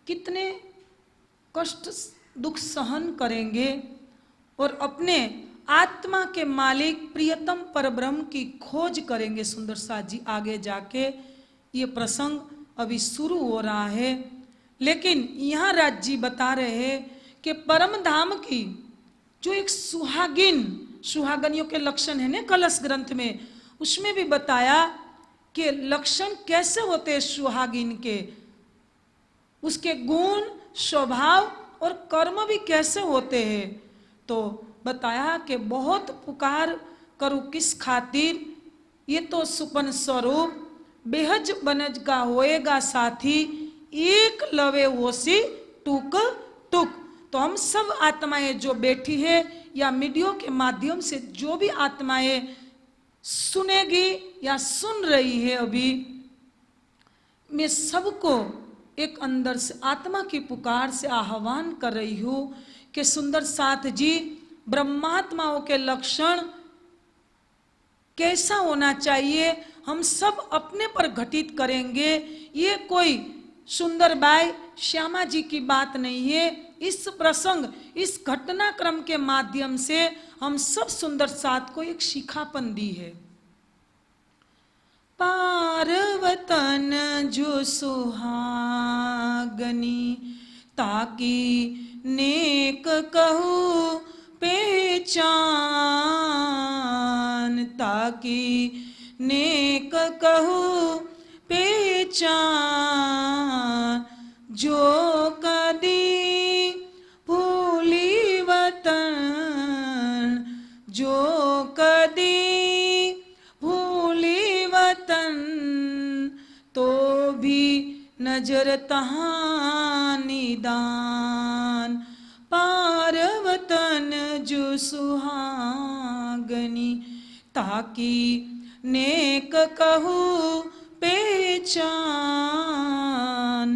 कितने कष्ट दुख सहन करेंगे और अपने आत्मा के मालिक प्रियतम परब्रह्म की खोज करेंगे सुंदर शाह जी आगे जाके ये प्रसंग अभी शुरू हो रहा है लेकिन यहाँ राज जी बता रहे हैं कि परम धाम की जो एक सुहागिन सुहागनियों के लक्षण है ना कलश ग्रंथ में उसमें भी बताया कि लक्षण कैसे होते हैं सुहागिन के उसके गुण स्वभाव और कर्म भी कैसे होते हैं तो बताया कि बहुत पुकार करूँ किस खातिर ये तो सुपन स्वरूप बेहज बनज का होएगा साथी एक लवे होसी टुक टुक तो हम सब आत्माएं जो बैठी है या मीडियो के माध्यम से जो भी आत्माएं सुनेगी या सुन रही है अभी मैं सबको एक अंदर से आत्मा की पुकार से आह्वान कर रही हूं कि सुंदर साथ जी ब्रह्मात्माओं के लक्षण कैसा होना चाहिए हम सब अपने पर घटित करेंगे ये कोई सुंदर बाई श्यामा जी की बात नहीं है इस प्रसंग इस घटनाक्रम के माध्यम से हम सब सुंदर साथ को एक शिखापन दी है पार्वतन जो सुहागनी ताकि नेक कहू पेचान ताकि नेक कहू पहचान जो कदी नजर तहाँ निदान पार्वतन जो सुहागनी ताकि नेक कहू पहचान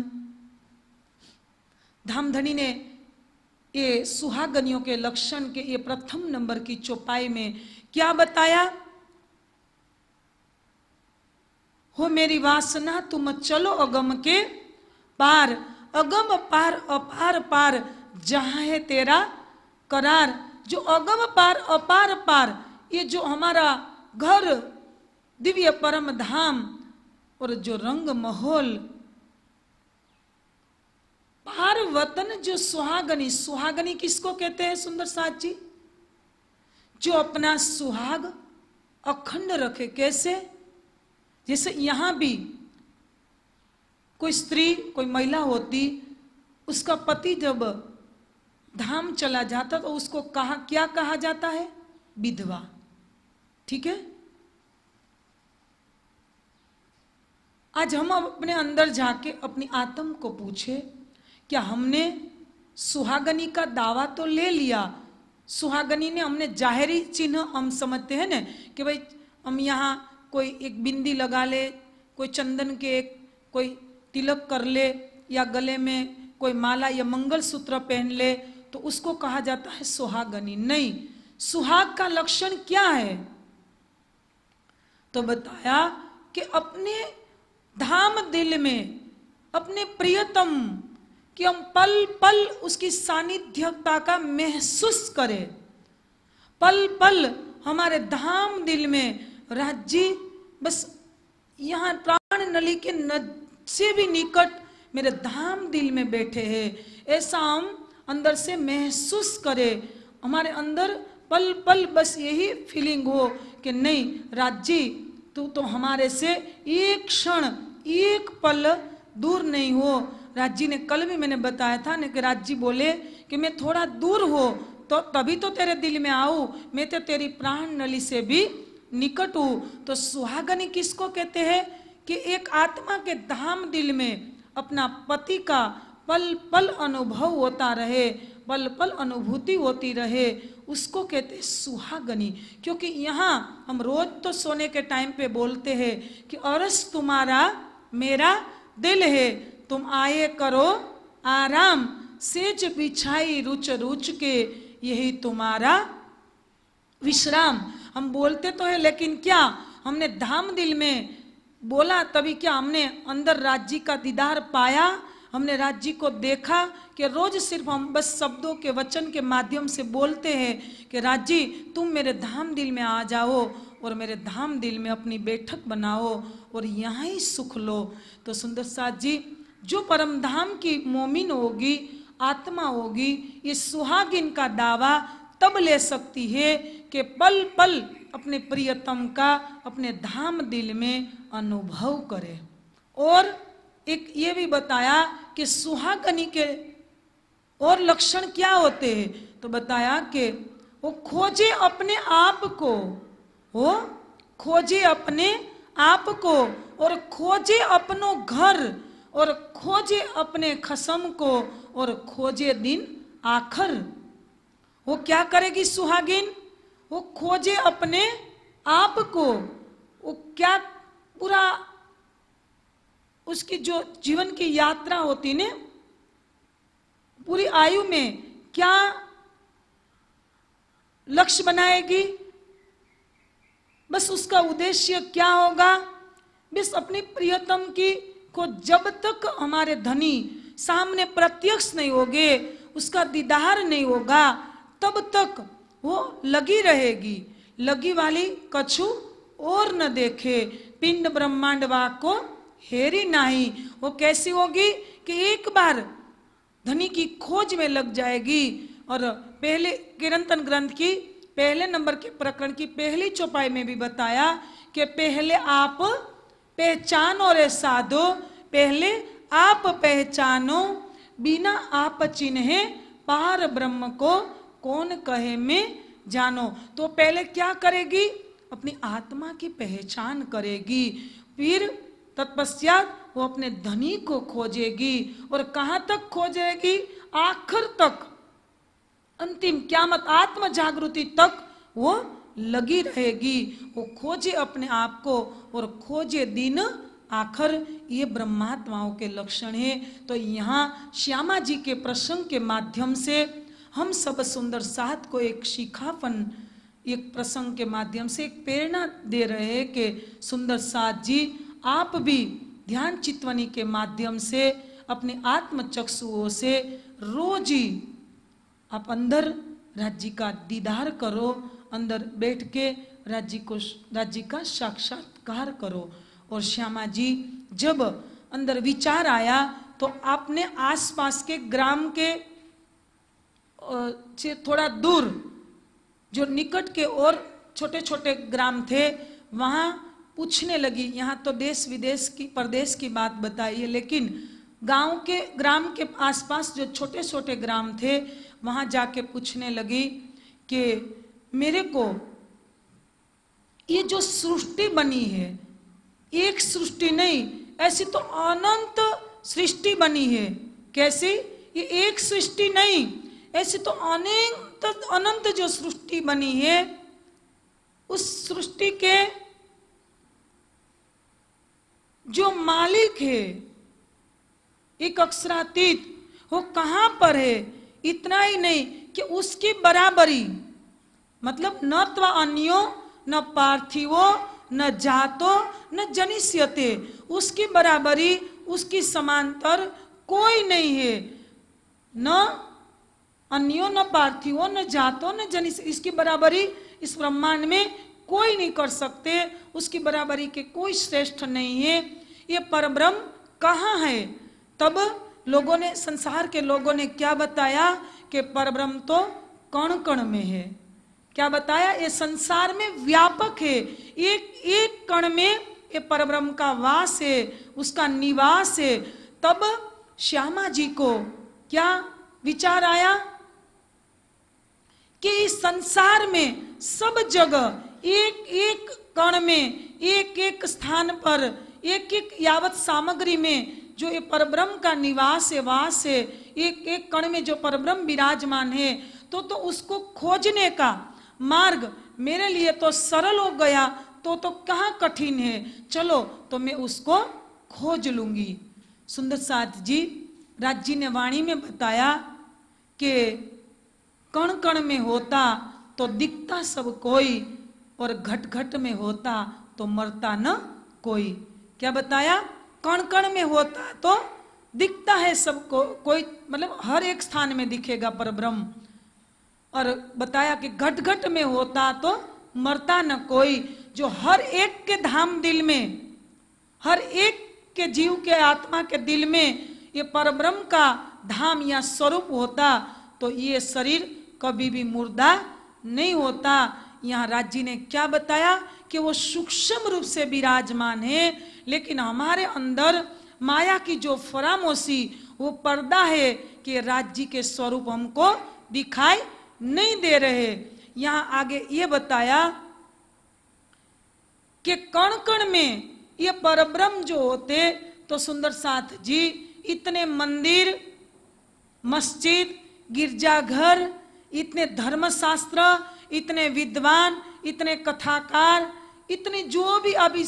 धामधनी ने ये सुहागनियों के लक्षण के ये प्रथम नंबर की चौपाई में क्या बताया हो मेरी वासना तुम चलो अगम के पार अगम पार अपार पार जहाँ है तेरा करार जो अगम पार अपार पार ये जो हमारा घर दिव्य परम धाम और जो रंग माहौल पार वतन जो सुहागनी सुहागनी किसको कहते हैं सुंदर साज जी जो अपना सुहाग अखंड रखे कैसे जैसे यहां भी कोई स्त्री कोई महिला होती उसका पति जब धाम चला जाता तो उसको कहा क्या कहा जाता है विधवा ठीक है आज हम अपने अंदर जाके अपनी आत्म को पूछे क्या हमने सुहागनी का दावा तो ले लिया सुहागनी ने हमने जाहरी चिन्ह हम समझते हैं ना कि भाई हम यहाँ कोई एक बिंदी लगा ले कोई चंदन के कोई तिलक कर ले या गले में कोई माला या मंगलसूत्र पहन ले तो उसको कहा जाता है सुहागनी नहीं सुहाग का लक्षण क्या है तो बताया कि अपने धाम दिल में अपने प्रियतम कि हम पल पल उसकी सानिध्यता का महसूस करें पल पल हमारे धाम दिल में राज्य बस यहाँ प्राण नली के नद से भी निकट मेरे धाम दिल में बैठे हैं ऐसा हम अंदर से महसूस करें हमारे अंदर पल पल बस यही फीलिंग हो कि नहीं राज जी तू तो हमारे से एक क्षण एक पल दूर नहीं हो राजी ने कल भी मैंने बताया था ना कि राजी बोले कि मैं थोड़ा दूर हो तो तभी तो तेरे दिल में आऊँ मैं तो तेरी प्राण नली से भी निकट हूँ तो सुहागनी किसको कहते हैं कि एक आत्मा के धाम दिल में अपना पति का पल पल अनुभव होता रहे पल पल अनुभूति होती रहे उसको कहते सुहागनी क्योंकि यहाँ हम रोज तो सोने के टाइम पे बोलते हैं कि अरस तुम्हारा मेरा दिल है तुम आए करो आराम सेज बिछाई रुच रुच के यही तुम्हारा विश्राम हम बोलते तो है लेकिन क्या हमने धाम दिल में बोला तभी क्या हमने अंदर राज्य का दीदार पाया हमने राज्य को देखा कि रोज सिर्फ हम बस शब्दों के वचन के माध्यम से बोलते हैं कि राज्य तुम मेरे धाम दिल में आ जाओ और मेरे धाम दिल में अपनी बैठक बनाओ और यहाँ ही सुख लो तो सुंदर साथ जी जो परम धाम की मोमिन होगी आत्मा होगी ये सुहागिन का दावा तब ले सकती है कि पल पल अपने प्रियतम का अपने धाम दिल में अनुभव करे और एक ये भी बताया कि सुहागनी के और लक्षण क्या होते हैं तो बताया कि वो खोजे अपने आप को वो खोजे अपने आप को और खोजे अपनो घर और खोजे अपने खसम को और खोजे दिन आखर वो क्या करेगी सुहागिन वो खोजे अपने आप को वो क्या पूरा उसकी जो जीवन की यात्रा होती ने पूरी आयु में क्या लक्ष्य बनाएगी बस उसका उद्देश्य क्या होगा बस अपनी प्रियतम की को जब तक हमारे धनी सामने प्रत्यक्ष नहीं होगे उसका दीदार नहीं होगा तब तक वो लगी रहेगी लगी वाली कछु और न देखे पिंड ब्रह्मांड वाक को हेरी नहीं वो कैसी होगी कि एक बार धनी की खोज में लग जाएगी और पहले किरंतन ग्रंथ की पहले नंबर के प्रकरण की पहली चौपाई में भी बताया कि पहले आप पहचानो रे साधो पहले आप पहचानो बिना आप चिन्ह पार ब्रह्म को कौन कहे में जानो तो पहले क्या करेगी अपनी आत्मा की पहचान करेगी फिर तत्पश्चात वो अपने धनी को खोजेगी और कहा तक खोजेगी आखिर तक अंतिम मत आत्म जागृति तक वो लगी रहेगी वो खोजे अपने आप को और खोजे दिन आखिर ये ब्रह्मात्माओं के लक्षण है तो यहाँ श्यामा जी के प्रसंग के माध्यम से हम सब सुंदर साथ को एक शिखापन एक प्रसंग के माध्यम से एक प्रेरणा दे रहे हैं कि सुंदर साथ जी आप भी ध्यान चितवनी के माध्यम से अपने आत्मचक्षुओं से रोज ही आप अंदर राज्य का दीदार करो अंदर बैठ के राज्य को राज्य का साक्षात्कार करो और श्यामा जी जब अंदर विचार आया तो आपने आसपास के ग्राम के से थोड़ा दूर जो निकट के और छोटे छोटे ग्राम थे वहाँ पूछने लगी यहाँ तो देश विदेश की प्रदेश की बात बताइए लेकिन गांव के ग्राम के आसपास जो छोटे छोटे ग्राम थे वहाँ जाके पूछने लगी कि मेरे को ये जो सृष्टि बनी है एक सृष्टि नहीं ऐसी तो अनंत सृष्टि बनी है कैसी ये एक सृष्टि नहीं ऐसे तो अनंत तो अनंत जो सृष्टि बनी है उस सृष्टि के जो मालिक है एक अक्षरातीत वो कहां पर है इतना ही नहीं कि उसकी बराबरी मतलब न तो अन्यो न पार्थिवो न जातो न जनिष्यते उसकी बराबरी उसकी समांतर कोई नहीं है न अन्यों न पार्थिवों न जातों न जन इसकी बराबरी इस ब्रह्मांड में कोई नहीं कर सकते उसकी बराबरी के कोई श्रेष्ठ नहीं है ये परब्रह्म कहाँ है तब लोगों ने संसार के लोगों ने क्या बताया कि परब्रह्म तो कण कण में है क्या बताया ये संसार में व्यापक है एक एक कण में ये परब्रह्म का वास है उसका निवास है तब श्यामा जी को क्या विचार आया कि इस संसार में सब जगह एक एक कण में एक एक स्थान पर एक एक यावत सामग्री में जो ये परब्रह्म का निवास है वास है एक एक कण में जो परब्रह्म विराजमान है तो तो उसको खोजने का मार्ग मेरे लिए तो सरल हो गया तो तो कहाँ कठिन है चलो तो मैं उसको खोज लूंगी सुंदर साथ जी राज जी ने वाणी में बताया कि कण कण में होता तो दिखता सब कोई और घट घट में होता तो मरता न कोई क्या बताया कण कण में होता तो दिखता है सबको कोई मतलब हर एक स्थान में दिखेगा पर ब्रह्म और बताया कि घट घट में होता तो मरता न कोई जो हर एक के धाम दिल में हर एक के जीव के आत्मा के दिल में ये परब्रह्म का धाम या स्वरूप होता तो ये शरीर कभी भी मुर्दा नहीं होता यहाँ राज्य ने क्या बताया कि वो सूक्ष्म रूप से विराजमान है लेकिन हमारे अंदर माया की जो फरामोशी वो पर्दा है कि राज्य के स्वरूप हमको दिखाई नहीं दे रहे यहाँ आगे ये बताया कि कण कण में ये परब्रह्म जो होते तो सुंदर साथ जी इतने मंदिर मस्जिद गिरजाघर इतने धर्मशास्त्र इतने विद्वान इतने कथाकार इतने जो भी अभी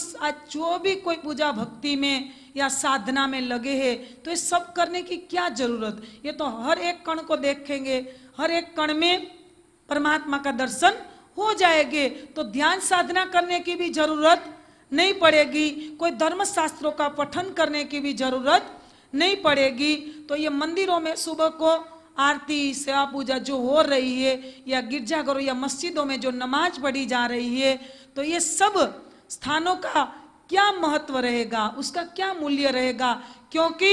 जो भी कोई पूजा भक्ति में या साधना में लगे हैं तो ये सब करने की क्या जरूरत ये तो हर एक कण को देखेंगे हर एक कण में परमात्मा का दर्शन हो जाएंगे तो ध्यान साधना करने की भी जरूरत नहीं पड़ेगी कोई धर्म शास्त्रों का पठन करने की भी जरूरत नहीं पड़ेगी तो ये मंदिरों में सुबह को आरती सेवा पूजा जो हो रही है या गिरजाघरों या मस्जिदों में जो नमाज पढ़ी जा रही है तो ये सब स्थानों का क्या महत्व रहेगा उसका क्या मूल्य रहेगा क्योंकि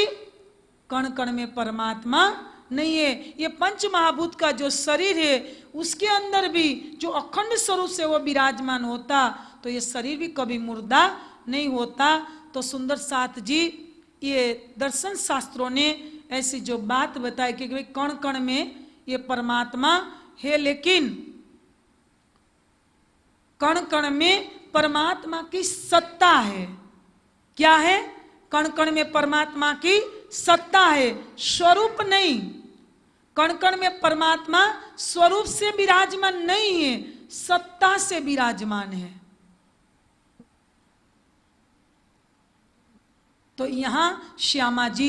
कण कण में परमात्मा नहीं है ये पंच महाभूत का जो शरीर है उसके अंदर भी जो अखंड स्वरूप से वो विराजमान होता तो ये शरीर भी कभी मुर्दा नहीं होता तो सुंदर साथ जी ये दर्शन शास्त्रों ने ऐसी जो बात बताई कि भाई कण कण में ये परमात्मा है लेकिन कण कण में परमात्मा की सत्ता है क्या है कण कण में परमात्मा की सत्ता है स्वरूप नहीं कण कण में परमात्मा स्वरूप से विराजमान नहीं है सत्ता से विराजमान है तो यहां श्यामा जी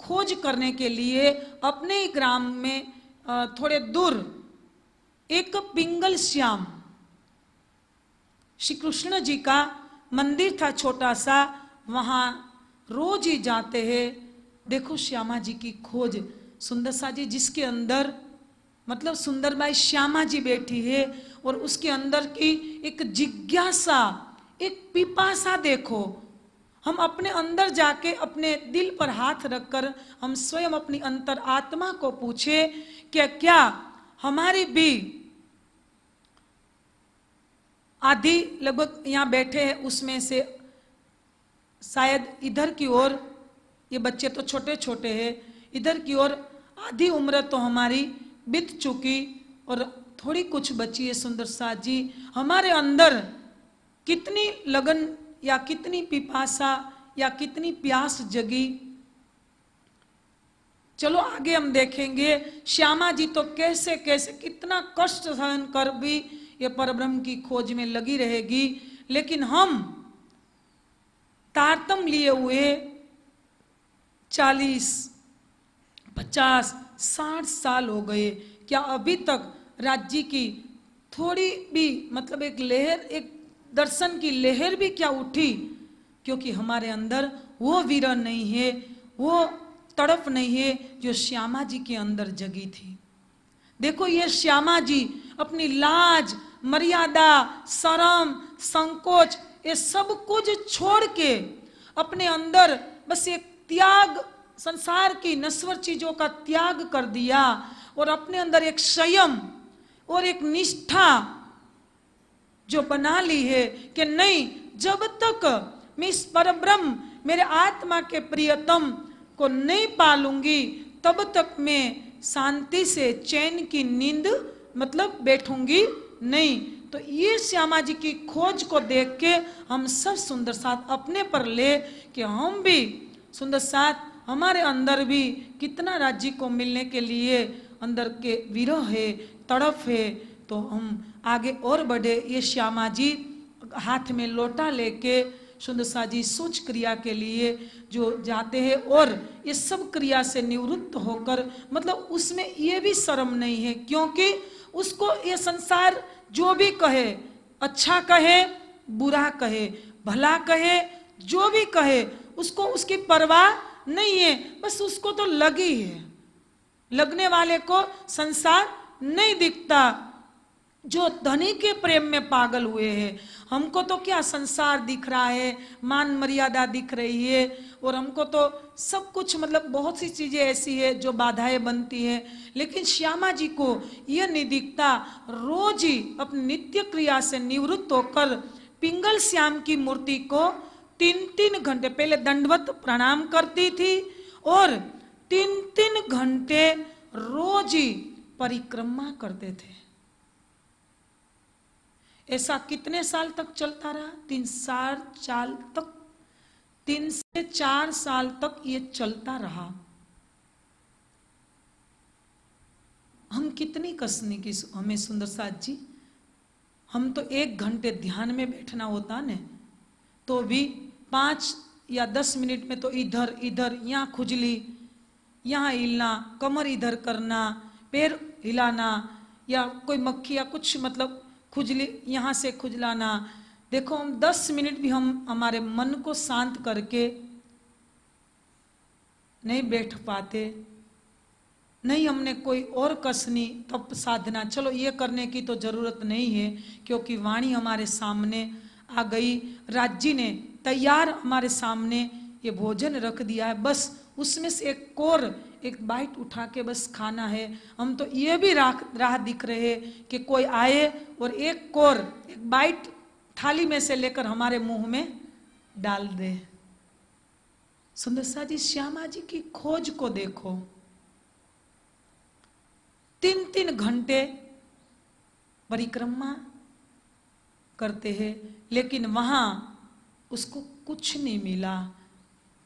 खोज करने के लिए अपने ही ग्राम में थोड़े दूर एक पिंगल श्याम श्री कृष्ण जी का मंदिर था छोटा सा वहाँ रोज ही जाते हैं देखो श्यामा जी की खोज सुंदर सा जी जिसके अंदर मतलब सुंदरबाई श्यामा जी बैठी है और उसके अंदर की एक जिज्ञासा एक पिपासा देखो हम अपने अंदर जाके अपने दिल पर हाथ रखकर हम स्वयं अपनी अंतर आत्मा को पूछे कि क्या हमारी भी आधी लगभग यहाँ बैठे हैं उसमें से शायद इधर की ओर ये बच्चे तो छोटे छोटे हैं इधर की ओर आधी उम्र तो हमारी बीत चुकी और थोड़ी कुछ बची है सुंदर साह जी हमारे अंदर कितनी लगन या कितनी पिपासा या कितनी प्यास जगी चलो आगे हम देखेंगे श्यामा जी तो कैसे कैसे कितना कष्ट सहन कर भी ये परब्रह्म की खोज में लगी रहेगी लेकिन हम तारतम लिए हुए चालीस पचास साठ साल हो गए क्या अभी तक राज्य की थोड़ी भी मतलब एक लहर एक दर्शन की लहर भी क्या उठी क्योंकि हमारे अंदर वो वीर नहीं है वो तड़प नहीं है जो श्यामा जी के अंदर जगी थी देखो ये श्यामा जी अपनी लाज मर्यादा शरम संकोच ये सब कुछ छोड़ के अपने अंदर बस एक त्याग संसार की नस्वर चीजों का त्याग कर दिया और अपने अंदर एक संयम और एक निष्ठा जो बना ली है कि नहीं जब तक मैं इस पर ब्रह्म मेरे आत्मा के प्रियतम को नहीं पालूंगी तब तक मैं शांति से चैन की नींद मतलब बैठूंगी नहीं तो ये श्यामा जी की खोज को देख के हम सब सुंदर साथ अपने पर ले कि हम भी सुंदर साथ हमारे अंदर भी कितना राज्य को मिलने के लिए अंदर के विरह है तड़फ है तो हम आगे और बढ़े ये श्यामा जी हाथ में लोटा लेके सुंदरसा जी सोच क्रिया के लिए जो जाते हैं और ये सब क्रिया से निवृत्त होकर मतलब उसमें ये भी शर्म नहीं है क्योंकि उसको ये संसार जो भी कहे अच्छा कहे बुरा कहे भला कहे जो भी कहे उसको उसकी परवाह नहीं है बस उसको तो लगी है लगने वाले को संसार नहीं दिखता जो धनी के प्रेम में पागल हुए हैं हमको तो क्या संसार दिख रहा है मान मर्यादा दिख रही है और हमको तो सब कुछ मतलब बहुत सी चीज़ें ऐसी है जो बाधाएं बनती है लेकिन श्यामा जी को यह निधिकता रोज ही अपनी नित्य क्रिया से निवृत्त होकर पिंगल श्याम की मूर्ति को तीन तीन घंटे पहले दंडवत प्रणाम करती थी और तीन तीन घंटे रोज ही परिक्रमा करते थे ऐसा कितने साल तक चलता रहा तीन चार साल तक तीन से चार साल तक ये चलता रहा हम कितनी कसने की हमें सुंदर साथ जी हम तो एक घंटे ध्यान में बैठना होता ने तो भी पांच या दस मिनट में तो इधर इधर यहाँ खुजली यहाँ हिलना कमर इधर करना पैर हिलाना या कोई मक्खी या कुछ मतलब खुजली यहाँ से खुजलाना देखो हम दस मिनट भी हम हमारे मन को शांत करके नहीं बैठ पाते नहीं हमने कोई और कसनी तप साधना चलो ये करने की तो ज़रूरत नहीं है क्योंकि वाणी हमारे सामने आ गई राज्य ने तैयार हमारे सामने ये भोजन रख दिया है बस उसमें से एक कोर एक बाइट उठा के बस खाना है हम तो ये भी राह राह दिख रहे कि कोई आए और एक कोर एक बाइट थाली में से लेकर हमारे मुंह में डाल दे सुंदरसा जी श्यामा जी की खोज को देखो तीन तीन घंटे परिक्रमा करते हैं लेकिन वहां उसको कुछ नहीं मिला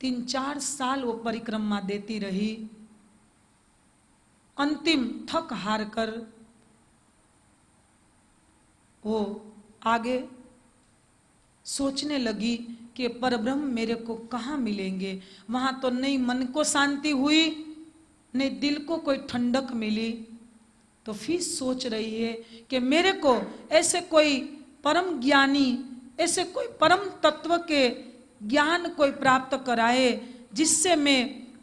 तीन चार साल वो परिक्रमा देती रही अंतिम थक हार कर वो आगे सोचने लगी कि परब्रह्म मेरे को कहाँ मिलेंगे वहां तो नहीं मन को शांति हुई नहीं दिल को कोई ठंडक मिली तो फिर सोच रही है कि मेरे को ऐसे कोई परम ज्ञानी ऐसे कोई परम तत्व के ज्ञान कोई प्राप्त कराए जिससे मैं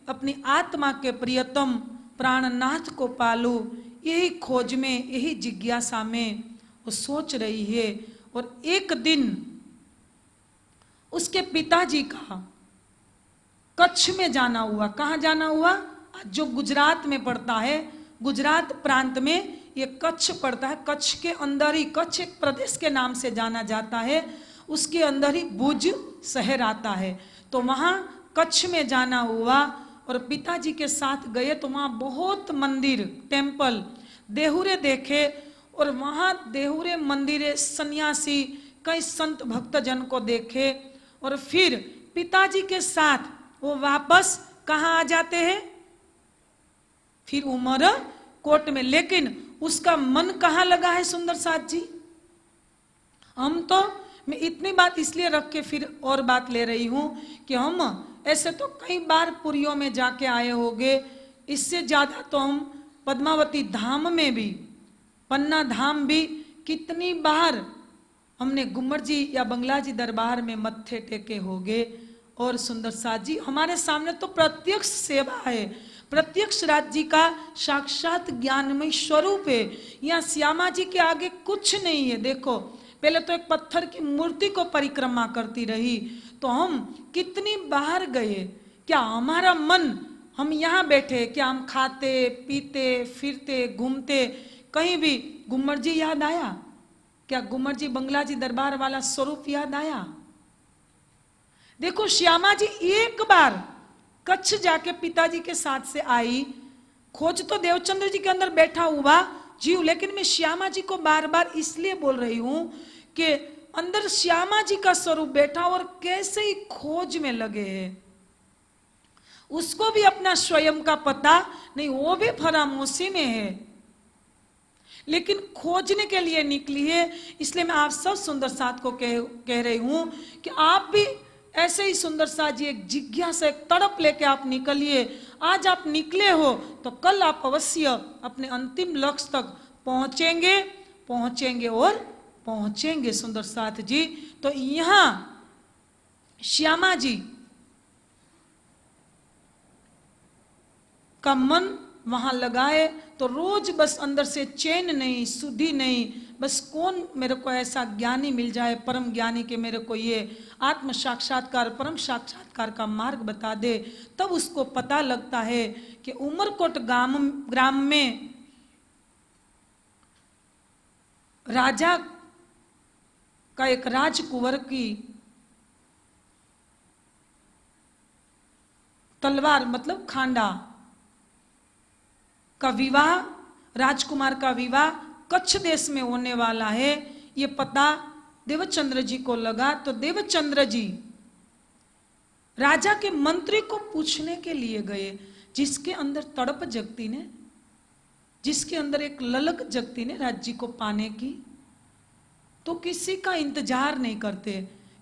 अपनी आत्मा के प्रियतम प्राणनाथ को पालो यही खोज में यही जिज्ञासा में वो सोच रही है और एक दिन उसके पिताजी का कच्छ में जाना हुआ कहाँ जाना हुआ जो गुजरात में पड़ता है गुजरात प्रांत में ये कच्छ पड़ता है कच्छ के अंदर ही कच्छ एक प्रदेश के नाम से जाना जाता है उसके अंदर ही भुज शहर आता है तो वहाँ कच्छ में जाना हुआ और पिताजी के साथ गए तो वहाँ बहुत मंदिर टेम्पल देहूरे देखे और वहाँ देहूरे मंदिर सन्यासी कई संत भक्तजन को देखे और फिर पिताजी के साथ वो वापस कहाँ आ जाते हैं फिर उमर कोट में लेकिन उसका मन कहाँ लगा है सुंदर साथ जी हम तो मैं इतनी बात इसलिए रख के फिर और बात ले रही हूँ कि हम ऐसे तो कई बार पुरियों में जाके आए होंगे इससे ज़्यादा तो हम पद्मावती धाम में भी पन्ना धाम भी कितनी बार हमने गुमर जी या बंगला जी दरबार में मत्थे टेके होंगे और सुंदर साथ जी हमारे सामने तो प्रत्यक्ष सेवा है प्रत्यक्ष राज जी का साक्षात ज्ञानमय स्वरूप है यहाँ श्यामा जी के आगे कुछ नहीं है देखो पहले तो एक पत्थर की मूर्ति को परिक्रमा करती रही तो हम कितनी बाहर गए क्या हमारा मन हम यहाँ बैठे क्या हम खाते पीते फिरते घूमते कहीं भी गुमर जी याद आया क्या गुमर जी बंगला जी दरबार वाला स्वरूप याद आया देखो श्यामा जी एक बार कच्छ जाके पिताजी के साथ से आई खोज तो देवचंद्र जी के अंदर बैठा हुआ जीव लेकिन मैं श्यामा जी को बार बार इसलिए बोल रही हूं कि अंदर श्यामा जी का स्वरूप बैठा और कैसे ही खोज में लगे हैं उसको भी अपना स्वयं का पता नहीं वो भी फरामोशी में है लेकिन खोजने के लिए निकली है इसलिए मैं आप सब सुंदर साथ को कह कह रही हूं कि आप भी ऐसे ही सुंदर साथ जी एक जिज्ञासा एक तड़प लेके आप निकलिए आज आप निकले हो तो कल आप अवश्य अपने अंतिम लक्ष्य तक पहुंचेंगे पहुंचेंगे और पहुंचेंगे सुंदर साथ जी तो यहां श्यामा जी का मन वहां लगाए तो रोज बस अंदर से चैन नहीं सुधि नहीं बस कौन मेरे को ऐसा ज्ञानी मिल जाए परम ज्ञानी के मेरे को ये आत्म साक्षात्कार परम साक्षात्कार का मार्ग बता दे तब उसको पता लगता है कि उमरकोट ग्राम ग्राम में राजा का एक राजकुंवर की तलवार मतलब खांडा का विवाह राजकुमार का विवाह कच्छ देश में होने वाला है ये पता देवचंद्र जी को लगा तो देवचंद्र जी राजा के मंत्री को पूछने के लिए गए जिसके अंदर तड़प जगती ने जिसके अंदर एक ललक जगती ने राज्य को पाने की तो किसी का इंतजार नहीं करते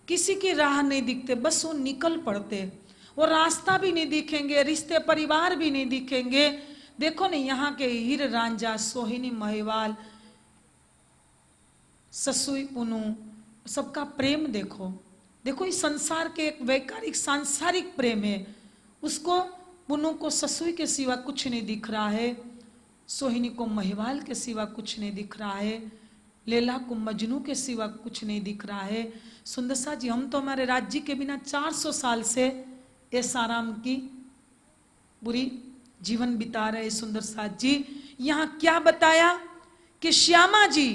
किसी की राह नहीं दिखते बस वो निकल पड़ते वो रास्ता भी नहीं दिखेंगे रिश्ते परिवार भी नहीं दिखेंगे देखो ना यहाँ के हीर रांझा सोहिनी महिवाल ससुई पुनु सबका प्रेम देखो देखो इस संसार के एक वैकारिक सांसारिक प्रेम है उसको पुनु को ससुई के सिवा कुछ नहीं दिख रहा है सोहिनी को महिवाल के सिवा कुछ नहीं दिख रहा है लेला को मजनू के सिवा कुछ नहीं दिख रहा है सुंदर शाह जी हम तो हमारे राज्य के बिना 400 साल से इस आराम की बुरी जीवन बिता रहे सुंदर शाह जी यहां क्या बताया कि श्यामा जी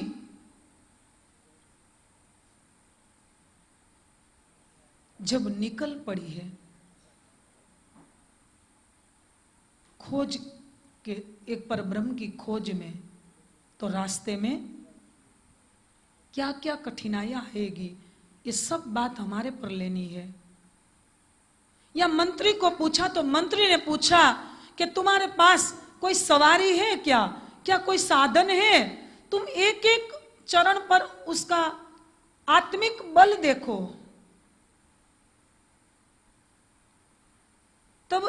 जब निकल पड़ी है खोज के एक पर ब्रह्म की खोज में तो रास्ते में क्या क्या कठिनाइयां आएगी ये सब बात हमारे पर लेनी है या मंत्री को पूछा तो मंत्री ने पूछा कि तुम्हारे पास कोई सवारी है क्या क्या कोई साधन है तुम एक एक चरण पर उसका आत्मिक बल देखो तब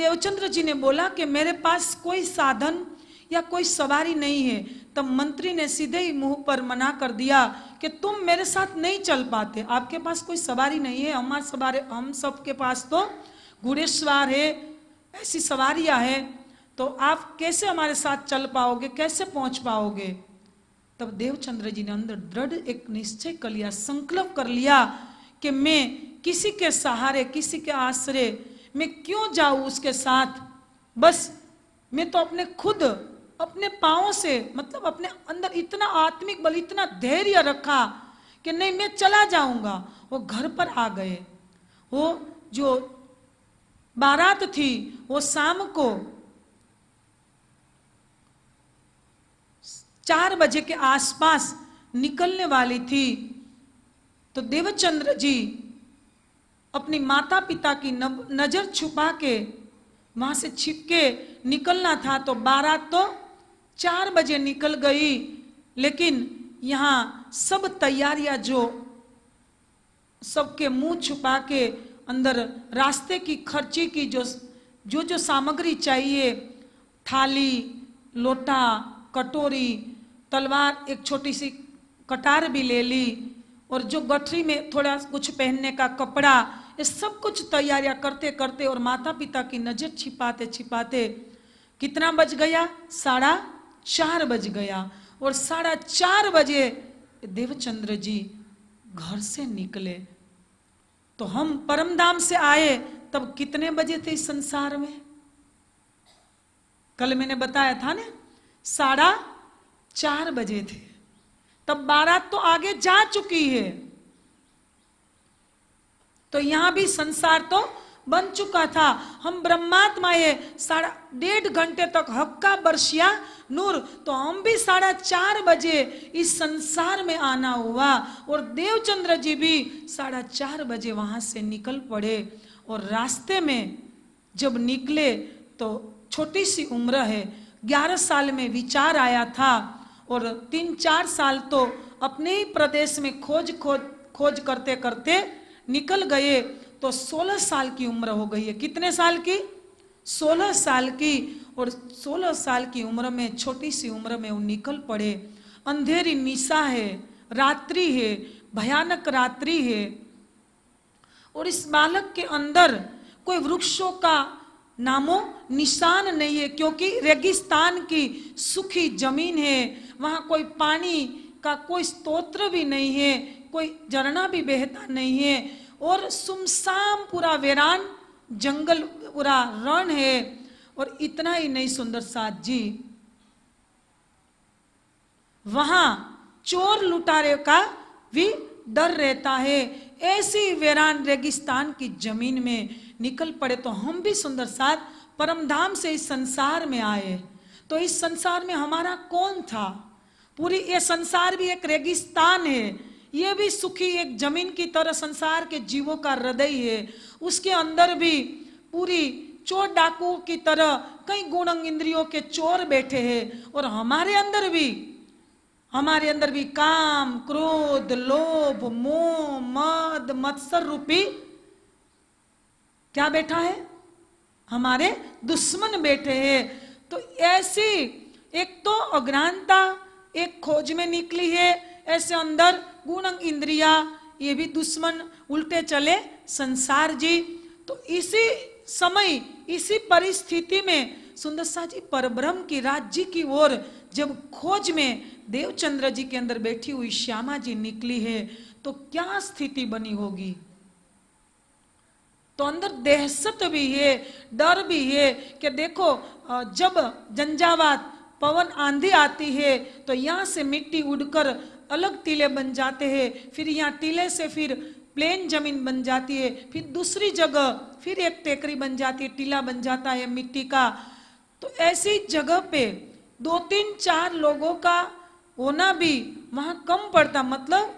देवचंद्र जी ने बोला कि मेरे पास कोई साधन या कोई सवारी नहीं है तब मंत्री ने सीधे ही मुंह पर मना कर दिया कि तुम मेरे साथ नहीं चल पाते आपके पास कोई सवारी नहीं है हमारे सवार हम सब के पास तो घोड़े है ऐसी सवारियाँ हैं तो आप कैसे हमारे साथ चल पाओगे कैसे पहुंच पाओगे तब देवचंद्र जी ने अंदर दृढ़ एक निश्चय कर लिया संकल्प कर लिया कि मैं किसी के सहारे किसी के आश्रय मैं क्यों जाऊं उसके साथ बस मैं तो अपने खुद अपने पाओ से मतलब अपने अंदर इतना आत्मिक बल इतना धैर्य रखा कि नहीं मैं चला जाऊंगा वो घर पर आ गए वो जो बारात थी वो शाम को चार बजे के आसपास निकलने वाली थी तो देवचंद्र जी अपनी माता पिता की नजर छुपा के वहां से छिपके निकलना था तो बारात तो चार बजे निकल गई लेकिन यहाँ सब तैयारियाँ जो सबके मुंह छुपा के अंदर रास्ते की खर्चे की जो जो जो सामग्री चाहिए थाली लोटा कटोरी तलवार एक छोटी सी कटार भी ले ली और जो गठरी में थोड़ा कुछ पहनने का कपड़ा ये सब कुछ तैयारियाँ करते करते और माता पिता की नज़र छिपाते छिपाते कितना बज गया साढ़ा चार बज गया और साढ़ा चार बजे देवचंद्र जी घर से निकले तो हम परमधाम से आए तब कितने बजे थे इस संसार में कल मैंने बताया था ना साढ़ा चार बजे थे तब बारात तो आगे जा चुकी है तो यहां भी संसार तो बन चुका था हम ब्रह्मात्मा ये साढ़ा डेढ़ घंटे तक हक्का बरसिया नूर तो हम भी साढ़ा चार बजे इस संसार में आना हुआ और देवचंद्र जी भी साढ़ा चार बजे वहाँ से निकल पड़े और रास्ते में जब निकले तो छोटी सी उम्र है ग्यारह साल में विचार आया था और तीन चार साल तो अपने ही प्रदेश में खोज खोज खोज करते करते निकल गए तो 16 साल की उम्र हो गई है कितने साल की 16 साल की और 16 साल की उम्र में छोटी सी उम्र में वो निकल पड़े अंधेरी निशा है रात्रि है भयानक रात्रि है और इस बालक के अंदर कोई वृक्षों का नामो निशान नहीं है क्योंकि रेगिस्तान की सुखी जमीन है वहाँ कोई पानी का कोई स्तोत्र भी नहीं है कोई झरना भी बहता नहीं है और सुमसाम पूरा वेरान जंगल पूरा रण है और इतना ही नहीं सुंदर साथ जी वहां चोर लुटारे का भी डर रहता है ऐसी वेरान रेगिस्तान की जमीन में निकल पड़े तो हम भी सुंदर साथ परमधाम से इस संसार में आए तो इस संसार में हमारा कौन था पूरी ये संसार भी एक रेगिस्तान है ये भी सुखी एक जमीन की तरह संसार के जीवों का हृदय है उसके अंदर भी पूरी चोर डाकुओं की तरह कई गुणंग इंद्रियों के चोर बैठे हैं और हमारे अंदर भी हमारे अंदर भी काम क्रोध लोभ मोह मद मत्सर रूपी क्या बैठा है हमारे दुश्मन बैठे हैं तो ऐसी एक तो अग्रांता एक खोज में निकली है ऐसे अंदर गुण इंद्रिया ये भी दुश्मन उल्टे चले संसार जी तो इसी समय इसी परिस्थिति में सुंदरसा जी परब्रह्म की राज्य की ओर जब खोज में देवचंद्र जी के अंदर बैठी हुई श्यामा जी निकली है तो क्या स्थिति बनी होगी तो अंदर दहशत भी है डर भी है कि देखो जब जंजावात पवन आंधी आती है तो यहाँ से मिट्टी उड़कर अलग टीले बन जाते हैं फिर यहाँ टीले से फिर प्लेन जमीन बन जाती है फिर दूसरी जगह फिर एक टेकरी बन जाती है टीला बन जाता है मिट्टी का तो ऐसी जगह पे दो तीन चार लोगों का होना भी वहाँ कम पड़ता मतलब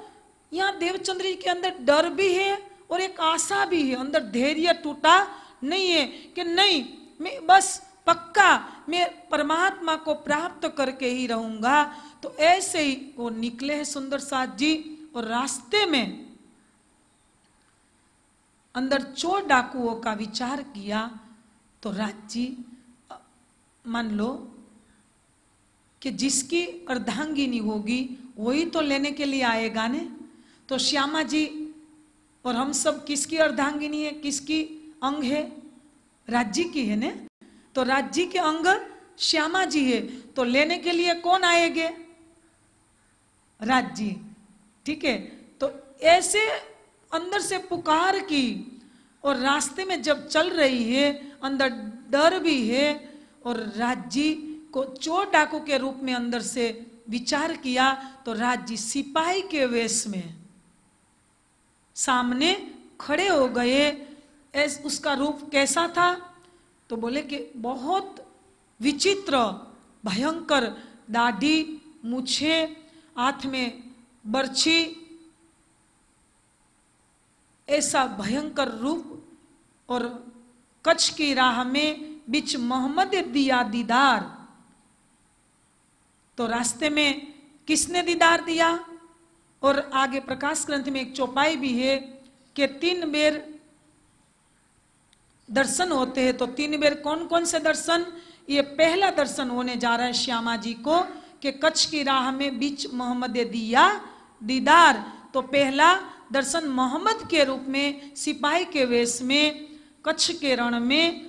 यहाँ देवचंद्र जी के अंदर डर भी है और एक आशा भी है अंदर धैर्य टूटा नहीं है कि नहीं मैं बस पक्का मैं परमात्मा को प्राप्त करके ही रहूंगा तो ऐसे ही वो निकले हैं सुंदर साथ जी और रास्ते में अंदर चोर डाकुओं का विचार किया तो राज जी मान लो कि जिसकी अर्धांगिनी होगी वही तो लेने के लिए आएगा ने तो श्यामा जी और हम सब किसकी अर्धांगिनी है किसकी अंग है राज्य की है ना तो राज्य के अंग श्यामा जी है तो लेने के लिए कौन आएंगे राज्य ठीक है तो ऐसे अंदर से पुकार की और रास्ते में जब चल रही है अंदर डर भी है और राज्य को चोर डाकू के रूप में अंदर से विचार किया तो राज्य सिपाही के वेश में सामने खड़े हो गए उसका रूप कैसा था तो बोले कि बहुत विचित्र भयंकर दाढ़ी मुझे हाथ में बर्छी ऐसा भयंकर रूप और कच्छ की राह में बीच मोहम्मद दिया दीदार तो रास्ते में किसने दीदार दिया और आगे प्रकाश ग्रंथ में एक चौपाई भी है कि तीन बेर दर्शन होते हैं तो तीन बेर कौन कौन से दर्शन ये पहला दर्शन होने जा रहा है श्यामा जी को कि कच्छ की राह में बीच मोहम्मद दिया दीदार तो पहला दर्शन मोहम्मद के रूप में सिपाही के वेश में कच्छ के रण में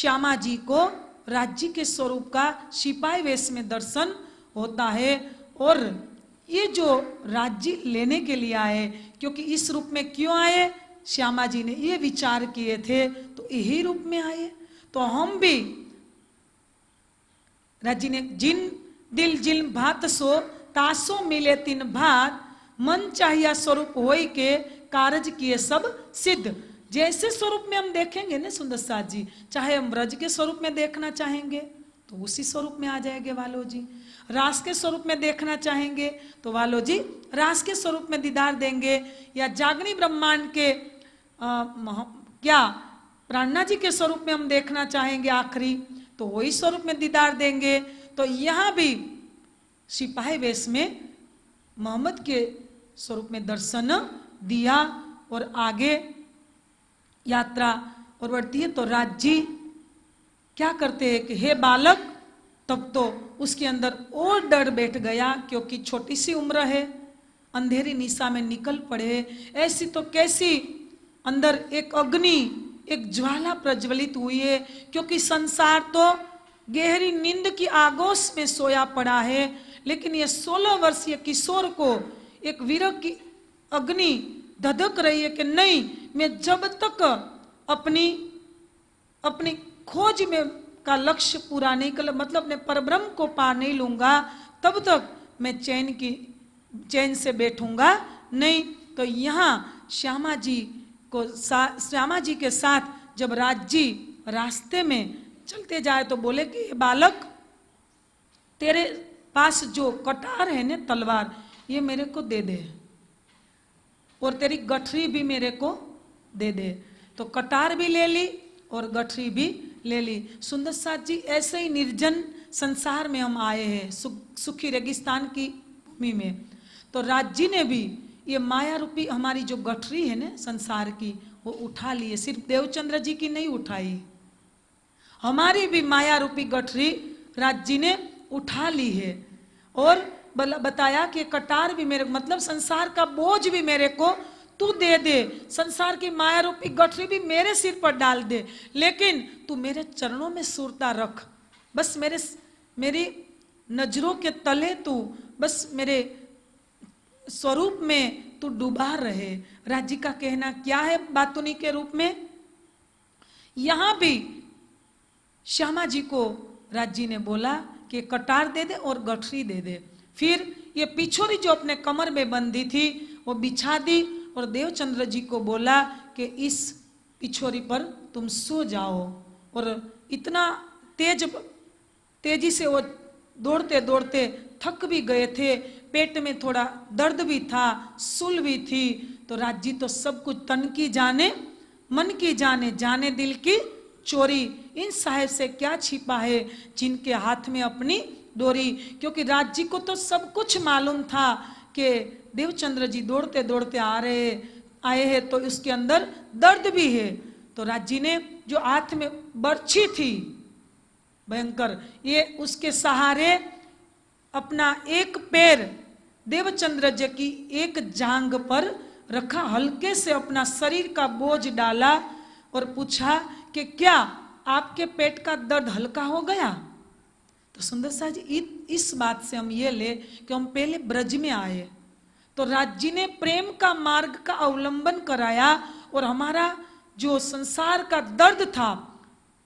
श्यामा जी को राज्य के स्वरूप का सिपाही वेश में दर्शन होता है और ये जो राज्य लेने के लिए आए क्योंकि इस रूप में क्यों आए श्यामा जी ने ये विचार किए थे तो यही रूप में आए तो हम भी राजी ने जिन दिल जिन भात सो तासो मिले तीन भात मन चाहिए स्वरूप हो के कारज किए सब सिद्ध जैसे स्वरूप में हम देखेंगे ना सुंदर साथ जी चाहे हम ब्रज के स्वरूप में देखना चाहेंगे तो उसी स्वरूप में आ जाएंगे वालो जी रास के स्वरूप में देखना चाहेंगे तो वालो जी रास के स्वरूप में दीदार देंगे या जागनी ब्रह्मांड के क्या प्राणा जी के स्वरूप में हम देखना चाहेंगे आखिरी तो वही स्वरूप में दीदार देंगे तो यहां भी सिपाही वेश में मोहम्मद के स्वरूप में दर्शन दिया और आगे यात्रा और बढ़ती है तो राज जी क्या करते हैं कि हे बालक तब तो उसके अंदर और डर बैठ गया क्योंकि छोटी सी उम्र है अंधेरी निशा में निकल पड़े ऐसी तो कैसी अंदर एक अग्नि एक ज्वाला प्रज्वलित हुई है क्योंकि संसार तो गहरी नींद की आगोश में सोया पड़ा है लेकिन यह 16 वर्षीय किशोर को एक वीर की अग्नि धधक रही है कि नहीं मैं जब तक अपनी अपनी खोज में का लक्ष्य पूरा नहीं कर मतलब मैं परब्रह्म को पा नहीं लूंगा तब तक मैं चैन की चैन से बैठूंगा नहीं तो यहाँ श्यामा जी को श्यामा जी के साथ जब राजी रास्ते में चलते जाए तो बोले कि ये बालक तेरे पास जो कटार है ना तलवार ये मेरे को दे दे और तेरी गठरी भी मेरे को दे दे तो कटार भी ले ली और गठरी भी ले ली सुंदर साथ जी ऐसे ही निर्जन संसार में हम आए हैं सुखी रेगिस्तान की भूमि में तो राज जी ने भी ये माया रूपी हमारी जो गठरी है ना संसार की वो उठा लिए सिर्फ देवचंद्र जी की नहीं उठाई हमारी भी माया रूपी गठरी राज जी ने उठा ली है और बताया कि कटार भी मेरे मतलब संसार का बोझ भी मेरे को तू दे दे संसार की माया रूपी गठरी भी मेरे सिर पर डाल दे लेकिन तू मेरे चरणों में सुरता रख बस मेरे मेरी नजरों के तले तू बस मेरे स्वरूप में तू डूबा रहे राज्य का कहना क्या है बातुनी के रूप में यहां भी श्यामा जी को राज्य ने बोला कि कटार दे दे और गठरी दे दे फिर ये पिछोरी जो अपने कमर में बंधी थी वो बिछा दी और देवचंद्र जी को बोला कि इस पिछोरी पर तुम सो जाओ और इतना तेज तेजी से वो दौड़ते दौड़ते थक भी गए थे पेट में थोड़ा दर्द भी था सुल भी थी तो राजी तो सब कुछ तन की जाने मन की जाने जाने दिल की चोरी इन साहेब से क्या छिपा है जिनके हाथ में अपनी डोरी क्योंकि राज्य को तो सब कुछ मालूम था कि देवचंद्र जी दौड़ते दौड़ते आ रहे आए हैं तो उसके अंदर दर्द भी है तो राज्य ने जो हाथ में बर्छी थी भयंकर ये उसके सहारे अपना एक पैर देवचंद्र जी की एक जांग पर रखा हल्के से अपना शरीर का बोझ डाला और पूछा कि क्या आपके पेट का दर्द हल्का हो गया तो सुंदर शाह जी इस बात से हम ये ले कि हम पहले ब्रज में आए तो राज्य ने प्रेम का मार्ग का अवलंबन कराया और हमारा जो संसार का दर्द था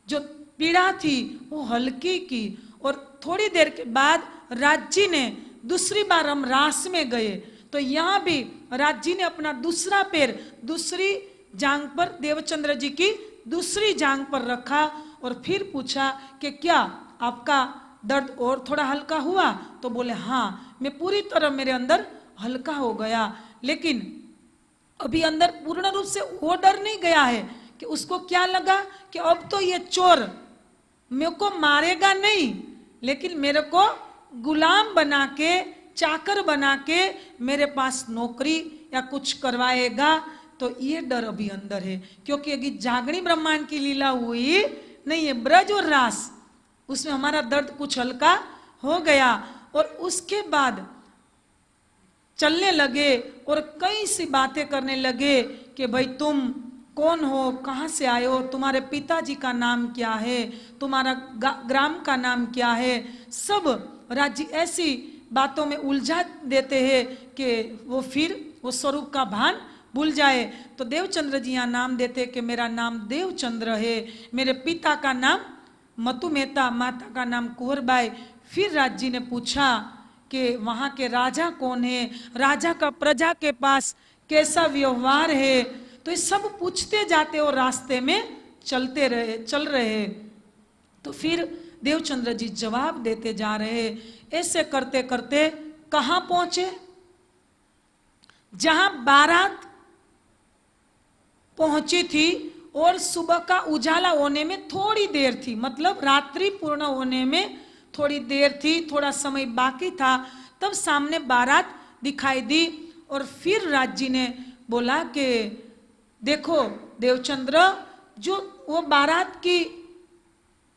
जो पीड़ा थी वो हल्की की और थोड़ी देर के बाद राज्य ने दूसरी बार हम रास में गए तो यहाँ भी राज्य ने अपना दूसरा पैर दूसरी जांग पर देवचंद्र जी की दूसरी जांग पर रखा और फिर पूछा कि क्या आपका दर्द और थोड़ा हल्का हुआ तो बोले हाँ मैं पूरी तरह मेरे अंदर हल्का हो गया लेकिन अभी अंदर पूर्ण रूप से वो डर नहीं गया है कि उसको क्या लगा कि अब तो ये चोर मेरे को मारेगा नहीं लेकिन मेरे को गुलाम बना के चाकर बना के मेरे पास नौकरी या कुछ करवाएगा तो ये डर अभी अंदर है क्योंकि अभी जागणी ब्रह्मांड की लीला हुई नहीं है ब्रज और रास उसमें हमारा दर्द कुछ हल्का हो गया और उसके बाद चलने लगे और कई सी बातें करने लगे कि भाई तुम कौन हो कहाँ से आए हो तुम्हारे पिताजी का नाम क्या है तुम्हारा ग्राम का नाम क्या है सब राज्य ऐसी बातों में उलझा देते हैं कि वो फिर वो स्वरूप का भान भूल जाए तो देवचंद्र जी यहाँ नाम देते कि मेरा नाम देवचंद्र है मेरे पिता का नाम मतु मेहता माता का नाम कुहरबाई फिर राज जी ने पूछा कि वहाँ के राजा कौन है राजा का प्रजा के पास कैसा व्यवहार है तो ये सब पूछते जाते और रास्ते में चलते रहे चल रहे तो फिर देवचंद्र जी जवाब देते जा रहे ऐसे करते करते कहा पहुंचे जहां बारात पहुंची थी और सुबह का उजाला होने में थोड़ी देर थी मतलब रात्रि पूर्ण होने में थोड़ी देर थी थोड़ा समय बाकी था तब सामने बारात दिखाई दी और फिर राज जी ने बोला कि देखो देवचंद्र जो वो बारात की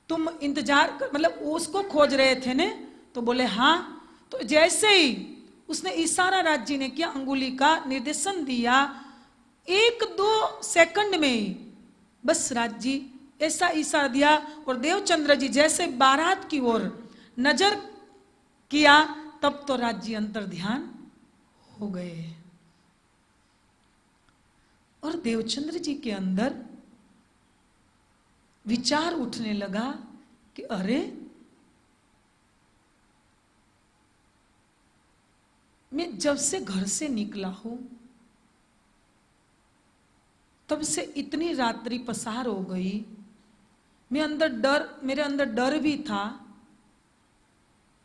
तुम इंतजार कर मतलब उसको खोज रहे थे ने तो बोले हाँ तो जैसे ही उसने इशारा राज जी ने किया अंगुली का निर्देशन दिया एक दो सेकंड में बस राज जी ऐसा इशारा दिया और देवचंद्र जी जैसे बारात की ओर नजर किया तब तो जी अंतर ध्यान हो गए और देवचंद्र जी के अंदर विचार उठने लगा कि अरे मैं जब से घर से निकला हूं तब से इतनी रात्रि पसार हो गई मैं अंदर डर मेरे अंदर डर भी था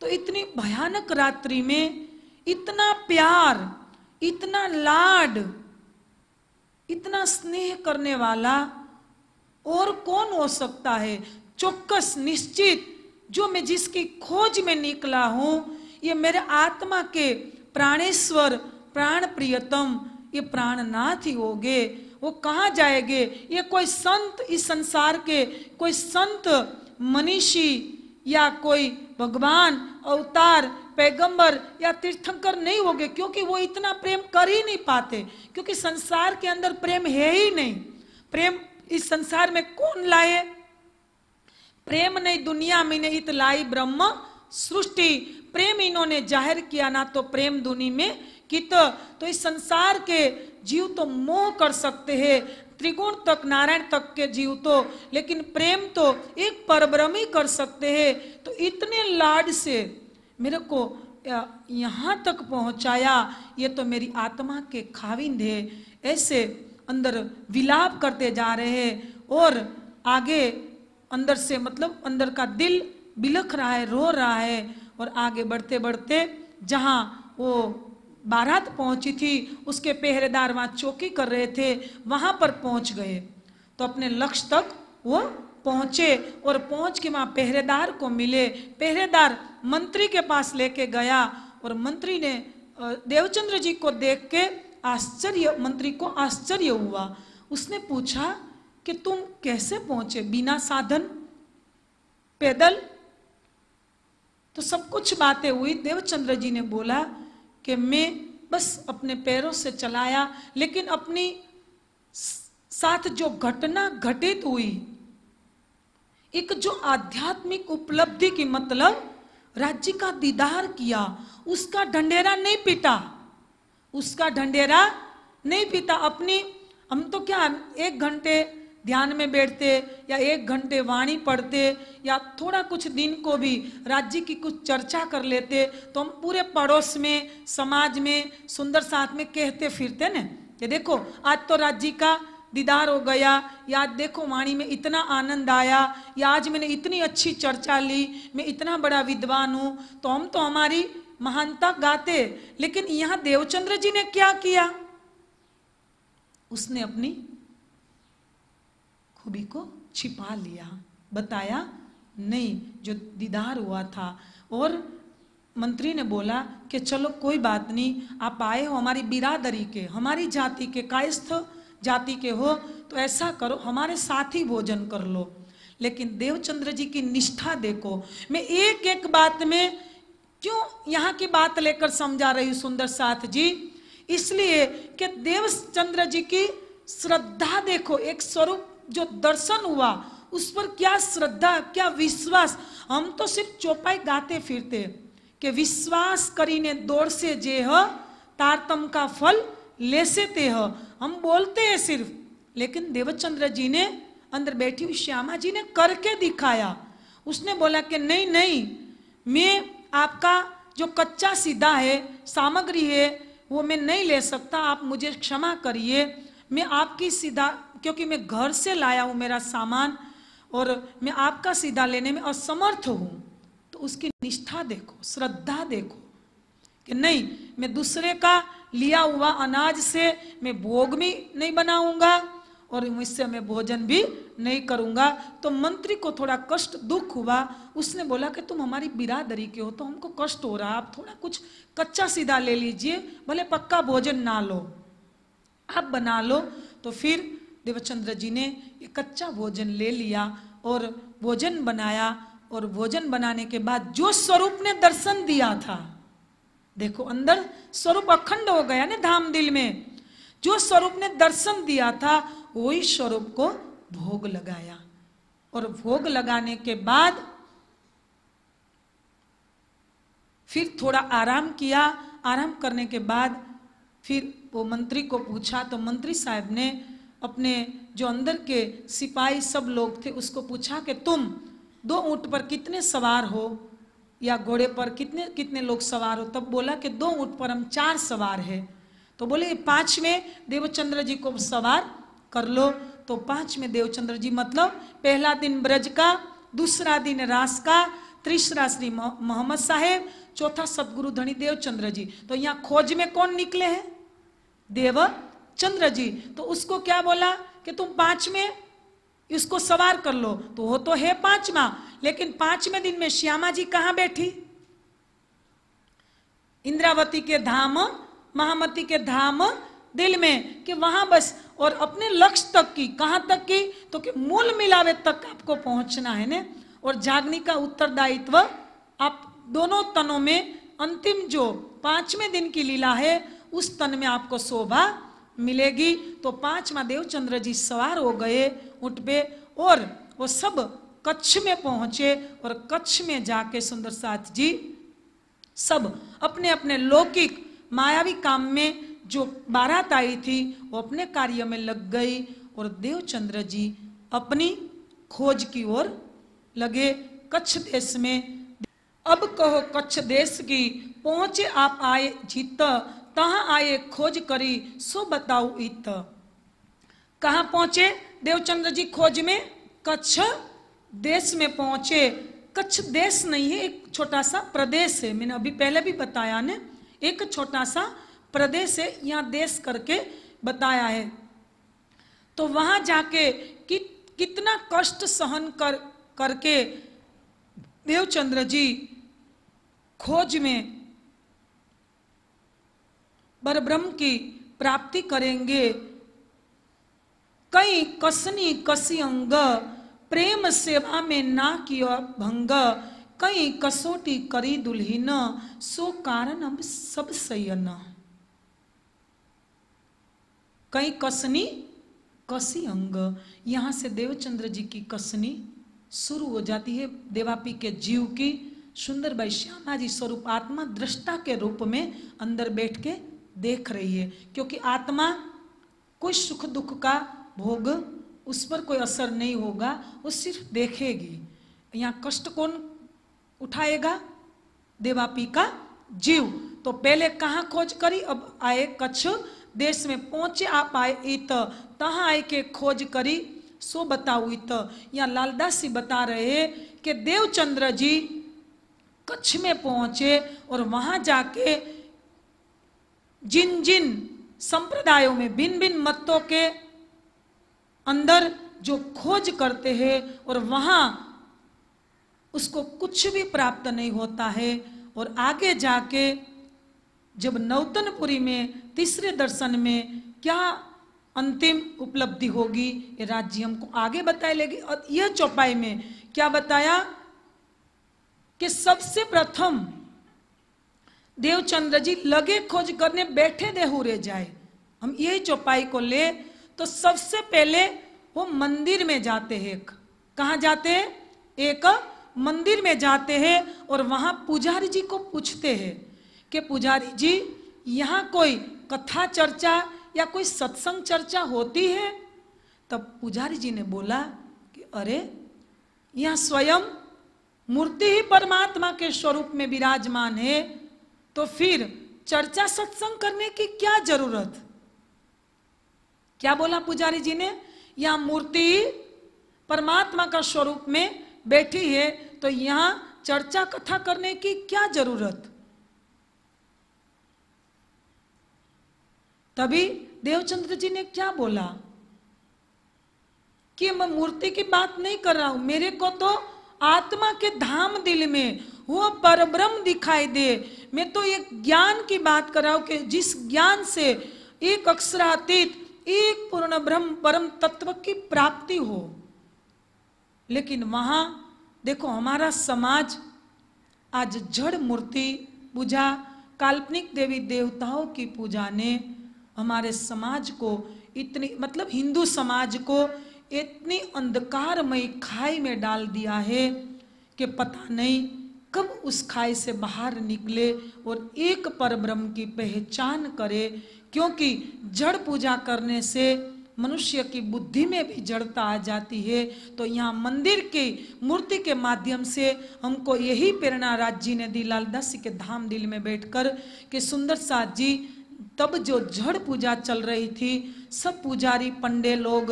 तो इतनी भयानक रात्रि में इतना प्यार इतना लाड इतना स्नेह करने वाला और कौन हो सकता है चौकस निश्चित जो मैं जिसकी खोज में निकला हूँ ये मेरे आत्मा के प्राणेश्वर प्राण प्रियतम ये प्राणनाथ ही होगे वो कहाँ जाएंगे ये कोई संत इस संसार के कोई संत मनीषी या कोई भगवान अवतार पैगंबर या तीर्थंकर नहीं होगे क्योंकि वो इतना प्रेम कर ही नहीं पाते क्योंकि संसार के अंदर प्रेम है ही नहीं प्रेम इस संसार में कौन लाए प्रेम नहीं दुनिया में नहीं लाई ब्रह्म सृष्टि प्रेम इन्होंने जाहिर किया ना तो प्रेम धुनी में कित तो इस संसार के जीव तो मोह कर सकते हैं त्रिगुण तक नारायण तक के जीव तो लेकिन प्रेम तो एक ही कर सकते हैं तो इतने लाड से मेरे को यहाँ तक पहुँचाया ये तो मेरी आत्मा के खाविंद है ऐसे अंदर विलाप करते जा रहे हैं और आगे अंदर से मतलब अंदर का दिल बिलख रहा है रो रहा है और आगे बढ़ते बढ़ते जहाँ वो बारात पहुंची थी उसके पहरेदार वहाँ चौकी कर रहे थे वहाँ पर पहुँच गए तो अपने लक्ष्य तक वो पहुँचे और पहुँच के वहाँ पहरेदार को मिले पहरेदार मंत्री के पास लेके गया और मंत्री ने देवचंद्र जी को देख के आश्चर्य मंत्री को आश्चर्य हुआ उसने पूछा कि तुम कैसे पहुंचे बिना साधन पैदल तो सब कुछ बातें हुई देवचंद्र जी ने बोला कि मैं बस अपने पैरों से चलाया लेकिन अपनी साथ जो घटना घटित हुई एक जो आध्यात्मिक उपलब्धि की मतलब राज्य का दीदार किया उसका ढंडेरा नहीं पीटा उसका ढंडेरा नहीं पीता अपनी हम तो क्या एक घंटे ध्यान में बैठते या एक घंटे वाणी पढ़ते या थोड़ा कुछ दिन को भी राज्य की कुछ चर्चा कर लेते तो हम पूरे पड़ोस में समाज में सुंदर साथ में कहते फिरते न ये देखो आज तो राज्य का दीदार हो गया या देखो वाणी में इतना आनंद आया या आज मैंने इतनी अच्छी चर्चा ली मैं इतना बड़ा विद्वान हूँ तो हम तो हमारी महानता गाते लेकिन यहां देवचंद्र जी ने क्या किया उसने अपनी खूबी को छिपा लिया बताया नहीं जो दीदार हुआ था और मंत्री ने बोला कि चलो कोई बात नहीं आप आए हो हमारी बिरादरी के हमारी जाति के कायस्थ जाति के हो तो ऐसा करो हमारे साथ ही भोजन कर लो लेकिन देवचंद्र जी की निष्ठा देखो मैं एक एक बात में क्यों यहाँ की बात लेकर समझा रही सुंदर साथ जी इसलिए कि देवचंद्र जी की श्रद्धा देखो एक स्वरूप जो दर्शन हुआ उस पर क्या श्रद्धा क्या विश्वास हम तो सिर्फ चौपाई गाते फिरते कि विश्वास करीने दौड़ से जे हो तारतम का फल ले ते हो हम बोलते हैं सिर्फ लेकिन देवचंद्र जी ने अंदर बैठी हुई श्यामा जी ने करके दिखाया उसने बोला कि नहीं नहीं मैं आपका जो कच्चा सीधा है सामग्री है वो मैं नहीं ले सकता आप मुझे क्षमा करिए मैं आपकी सीधा क्योंकि मैं घर से लाया हूँ मेरा सामान और मैं आपका सीधा लेने में असमर्थ हूँ तो उसकी निष्ठा देखो श्रद्धा देखो कि नहीं मैं दूसरे का लिया हुआ अनाज से मैं भोग भी नहीं बनाऊंगा और मुझसे मैं भोजन भी नहीं करूँगा तो मंत्री को थोड़ा कष्ट दुख हुआ उसने बोला कि तुम हमारी बिरादरी के हो तो हमको कष्ट हो रहा आप थोड़ा कुछ कच्चा सीधा ले लीजिए भले पक्का भोजन ना लो आप बना लो तो फिर देवचंद्र जी ने ये कच्चा भोजन ले लिया और भोजन बनाया और भोजन बनाने के बाद जो स्वरूप ने दर्शन दिया था देखो अंदर स्वरूप अखंड हो गया ना धाम दिल में जो स्वरूप ने दर्शन दिया था वही स्वरूप को भोग लगाया और भोग लगाने के बाद फिर थोड़ा आराम किया आराम करने के बाद फिर वो मंत्री को पूछा तो मंत्री साहब ने अपने जो अंदर के सिपाही सब लोग थे उसको पूछा कि तुम दो ऊँट पर कितने सवार हो या घोड़े पर कितने कितने लोग सवार हो तब बोला कि दो ऊँट पर हम चार सवार हैं तो बोले पांचवें देवचंद्र जी को सवार कर लो तो पांच में देवचंद्र जी मतलब पहला दिन ब्रज का दूसरा दिन रास का तीसरा श्री मोहम्मद साहेब चौथा सदगुरु धनी देवचंद्र जी तो यहाँ खोज में कौन निकले हैं देव चंद्र जी तो उसको क्या बोला कि तुम पांच में इसको सवार कर लो तो वो तो है पांचवा लेकिन पांचवें दिन में श्यामा जी कहां बैठी इंद्रावती के धाम महामती के धाम दिल में कि वहां बस और अपने लक्ष्य तक की कहां तक की तो कि मूल मिलावे तक आपको पहुंचना है ने और जागने का उत्तरदायित्व आप दोनों तनों में अंतिम जो पांचवें दिन की लीला है उस तन में आपको शोभा मिलेगी तो पांचवा देवचंद्र जी सवार हो गए उठ पे और वो सब कच्छ में पहुंचे और कच्छ में जाके सुंदर साथ जी सब अपने अपने लौकिक मायावी काम में जो बारात आई थी वो अपने कार्य में लग गई और देवचंद्र जी अपनी खोज की ओर लगे कच्छ देश में अब कहो कच्छ देश की पहुंचे आप आए जीत तहा आए खोज करी सो बताओ इत कहाँ पहुंचे देवचंद्र जी खोज में कच्छ देश में पहुंचे कच्छ देश नहीं है एक छोटा सा प्रदेश है मैंने अभी पहले भी बताया ने एक छोटा सा प्रदेश है या देश करके बताया है तो वहां जाके कि, कितना कष्ट सहन कर करके देवचंद्र जी खोज में पर ब्रह्म की प्राप्ति करेंगे कई कसनी कसी अंग प्रेम सेवा में ना किया भंग कई कसोटी करी दुल्ही न सो कारण अब सब सयन कई कसनी कसी अंग यहाँ से देवचंद्र जी की कसनी शुरू हो जाती है देवापी के जीव की सुंदर भाई श्यामा जी स्वरूप आत्मा दृष्टा के रूप में अंदर बैठ के देख रही है क्योंकि आत्मा कोई सुख दुख का भोग उस पर कोई असर नहीं होगा वो सिर्फ देखेगी यहाँ कष्ट कौन उठाएगा देवापी का जीव तो पहले कहाँ खोज करी अब आए कच्छ देश में पहुंचे आप आए इत तहाँ आए के खोज करी सो बताओ इत या लालदास जी बता रहे कि देवचंद्र जी कच्छ में पहुंचे और वहां जाके जिन जिन संप्रदायों में भिन्न भिन्न मतों के अंदर जो खोज करते हैं और वहां उसको कुछ भी प्राप्त नहीं होता है और आगे जाके जब नौतनपुरी में तीसरे दर्शन में क्या अंतिम उपलब्धि होगी ये राज्य हमको आगे बताए लेगी और यह चौपाई में क्या बताया कि सबसे प्रथम देवचंद्र जी लगे खोज करने बैठे देहूरे जाए हम यही चौपाई को ले तो सबसे पहले वो मंदिर में जाते हैं कहा जाते हैं एक मंदिर में जाते हैं और वहाँ पुजारी जी को पूछते हैं कि पुजारी जी यहाँ कोई कथा चर्चा या कोई सत्संग चर्चा होती है तब पुजारी जी ने बोला कि अरे यह स्वयं मूर्ति ही परमात्मा के स्वरूप में विराजमान है तो फिर चर्चा सत्संग करने की क्या जरूरत क्या बोला पुजारी जी ने यह मूर्ति परमात्मा का स्वरूप में बैठी है तो यहां चर्चा कथा करने की क्या जरूरत तभी देवचंद्र जी ने क्या बोला कि मैं मूर्ति की बात नहीं कर रहा हूं मेरे को तो आत्मा के धाम दिल में वो परब्रह्म दिखाई दे मैं तो एक ज्ञान की बात कर रहा हूं कि जिस ज्ञान से एक अक्षरातीत एक पूर्ण ब्रह्म परम तत्व की प्राप्ति हो लेकिन वहाँ देखो हमारा समाज आज जड़ मूर्ति पूजा काल्पनिक देवी देवताओं की पूजा ने हमारे समाज को इतनी मतलब हिंदू समाज को इतनी अंधकारमय खाई में डाल दिया है कि पता नहीं कब उस खाई से बाहर निकले और एक परब्रह्म की पहचान करे क्योंकि जड़ पूजा करने से मनुष्य की बुद्धि में भी जड़ता आ जाती है तो यहाँ मंदिर की मूर्ति के माध्यम से हमको यही प्रेरणा राज जी ने दी लालदासी के धाम दिल में बैठकर कि सुंदर सा जी तब जो जड़ पूजा चल रही थी सब पुजारी पंडे लोग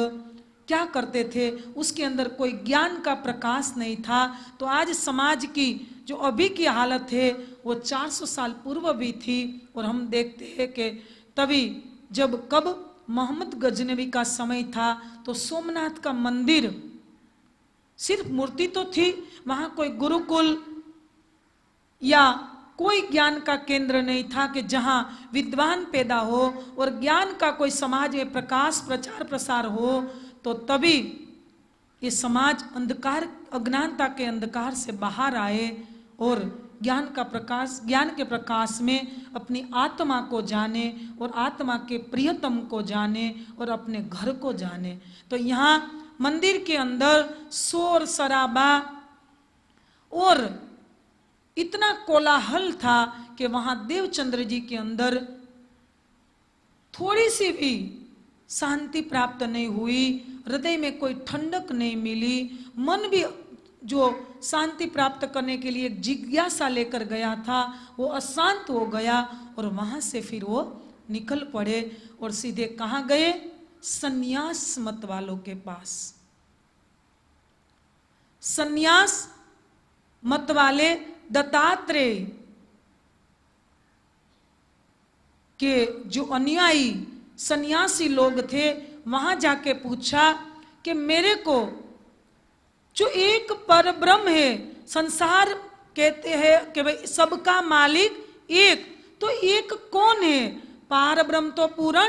क्या करते थे उसके अंदर कोई ज्ञान का प्रकाश नहीं था तो आज समाज की जो अभी की हालत है वो 400 साल पूर्व भी थी और हम देखते हैं कि तभी जब कब मोहम्मद गजनवी का समय था तो सोमनाथ का मंदिर सिर्फ मूर्ति तो थी वहाँ कोई गुरुकुल या कोई ज्ञान का केंद्र नहीं था कि जहाँ विद्वान पैदा हो और ज्ञान का कोई समाज में प्रकाश प्रचार प्रसार हो तो तभी ये समाज अंधकार अज्ञानता के अंधकार से बाहर आए और ज्ञान का प्रकाश ज्ञान के प्रकाश में अपनी आत्मा को जाने और आत्मा के प्रियतम को जाने और अपने घर को जाने तो यहाँ मंदिर के अंदर शोर शराबा और इतना कोलाहल था कि वहाँ देवचंद्र जी के अंदर थोड़ी सी भी शांति प्राप्त नहीं हुई हृदय में कोई ठंडक नहीं मिली मन भी जो शांति प्राप्त करने के लिए जिज्ञासा लेकर गया था वो अशांत हो गया और वहां से फिर वो निकल पड़े और सीधे कहा गए सन्यास मत वालों के पास संन्यास मत वाले दत्तात्रेय के जो अनुयायी सन्यासी लोग थे वहां जाके पूछा कि मेरे को जो एक पर ब्रह्म है संसार कहते हैं कि भाई सबका मालिक एक तो एक कौन है पार ब्रह्म तो पूर्ण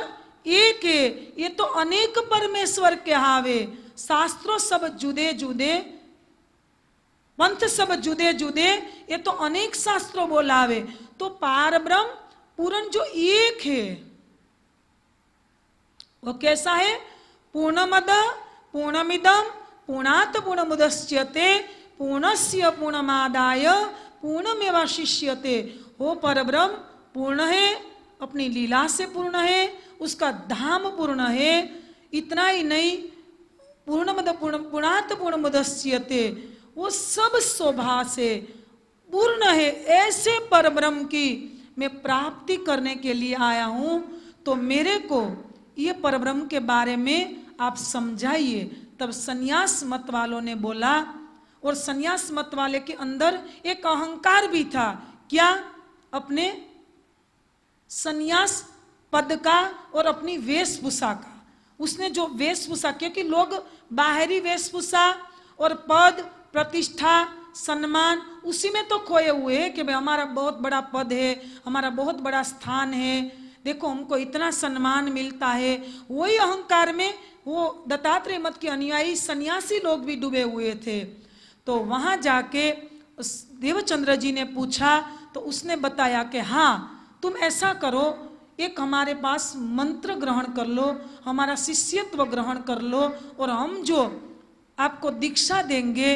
एक है ये तो अनेक परमेश्वर के हावे शास्त्रों सब जुदे जुदे पंथ सब जुदे जुदे ये तो अनेक शास्त्रों बोलावे तो पार ब्रह्म पूर्ण जो एक है वो कैसा है पूर्णमद पूर्णमिदम पूर्णात पूर्ण मुदस्यते पूर्णस्य पूर्णमादाय पूर्णमेवाशिष्यते हो परब्रह्म पूर्ण है अपनी लीला से पूर्ण है उसका धाम पूर्ण है इतना ही नहीं पूर्ण मद पूर्ण पूर्णात पूर्ण मुदस्यते वो सब शोभा से पूर्ण है ऐसे परब्रह्म की मैं प्राप्ति करने के लिए आया हूँ तो मेरे को ये परब्रह्म के बारे में आप समझाइए तब संन्यास मत वालों ने बोला और संन्यास मत वाले के अंदर एक अहंकार भी था क्या अपने संन्यास पद का और अपनी वेशभूषा का उसने जो वेशभूषा क्योंकि लोग बाहरी वेशभूषा और पद प्रतिष्ठा सम्मान उसी में तो खोए हुए हैं कि भाई हमारा बहुत बड़ा पद है हमारा बहुत बड़ा स्थान है देखो हमको इतना सम्मान मिलता है वही अहंकार में वो दत्तात्रेय मत के अनुयायी सन्यासी लोग भी डूबे हुए थे तो वहां जाके देवचंद्र जी ने पूछा तो उसने बताया कि हाँ तुम ऐसा करो एक हमारे पास मंत्र ग्रहण कर लो हमारा शिष्यत्व ग्रहण कर लो और हम जो आपको दीक्षा देंगे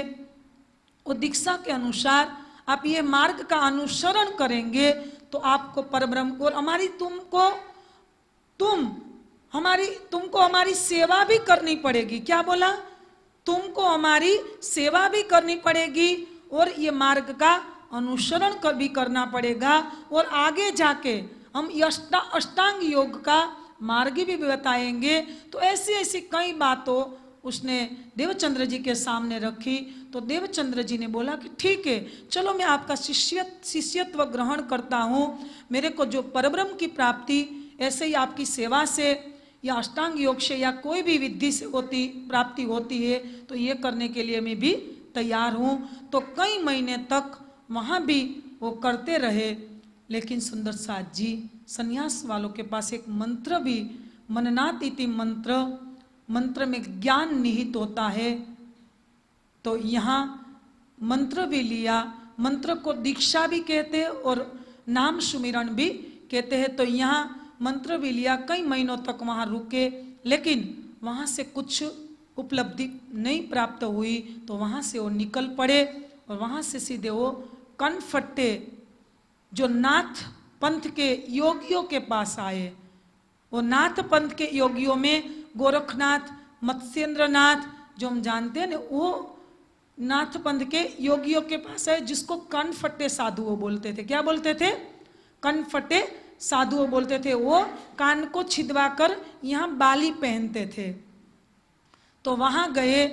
वो दीक्षा के अनुसार आप ये मार्ग का अनुसरण करेंगे तो आपको परब्रह्म और हमारी तुमको तुम हमारी तुमको हमारी सेवा भी करनी पड़ेगी क्या बोला तुमको हमारी सेवा भी करनी पड़ेगी और ये मार्ग का अनुसरण कर भी करना पड़ेगा और आगे जाके हम अष्टा अष्टांग योग का मार्ग भी बताएंगे तो ऐसी ऐसी कई बातों उसने देवचंद्र जी के सामने रखी तो देवचंद्र जी ने बोला कि ठीक है चलो मैं आपका शिष्य शिष्यत्व ग्रहण करता हूँ मेरे को जो परब्रह्म की प्राप्ति ऐसे ही आपकी सेवा से या अष्टांग योग से या कोई भी विधि से होती प्राप्ति होती है तो ये करने के लिए मैं भी तैयार हूँ तो कई महीने तक वहाँ भी वो करते रहे लेकिन सुंदर साथ जी संन्यास वालों के पास एक मंत्र भी मननात मंत्र मंत्र में ज्ञान निहित होता है तो यहाँ मंत्र भी लिया मंत्र को दीक्षा भी कहते और नाम सुमिरण भी कहते हैं तो यहाँ मंत्र भी लिया कई महीनों तक वहाँ रुके लेकिन वहाँ से कुछ उपलब्धि नहीं प्राप्त हुई तो वहाँ से वो निकल पड़े और वहाँ से सीधे वो कनफट्टे जो नाथ पंथ के योगियों के पास आए वो नाथ पंथ के योगियों में गोरखनाथ मत्स्येंद्र नाथ जो हम जानते हैं ना वो नाथ पंथ के योगियों के पास आए जिसको फटे साधु वो बोलते थे क्या बोलते थे कनफटे साधु बोलते थे वो कान को छिदवा कर यहाँ बाली पहनते थे तो वहां गए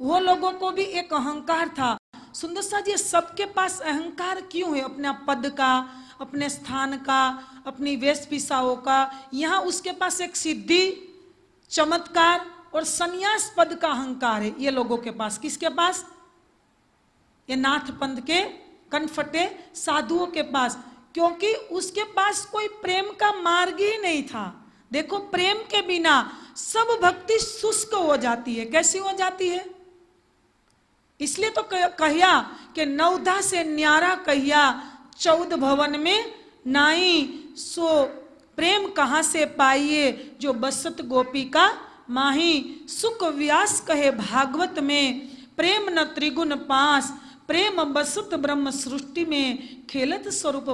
वो लोगों को भी एक अहंकार था सुंदर सा जी सबके पास अहंकार क्यों है अपना पद का अपने स्थान का अपनी वेश पिसाओं का यहाँ उसके पास एक सिद्धि चमत्कार और संन्यास पद का अहंकार है ये लोगों के पास किसके पास ये नाथ पंथ के कनफटे साधुओं के पास क्योंकि उसके पास कोई प्रेम का मार्ग ही नहीं था देखो प्रेम के बिना सब भक्ति शुष्क हो जाती है कैसी हो जाती है इसलिए तो कहिया कि नवधा से न्यारा कहिया चौदह भवन में नाई सो प्रेम कहाँ से पाइए जो बसत गोपी का माही सुख व्यास कहे भागवत में प्रेम न त्रिगुण पास प्रेम वसुत ब्रह्म सृष्टि में खेलत स्वरूप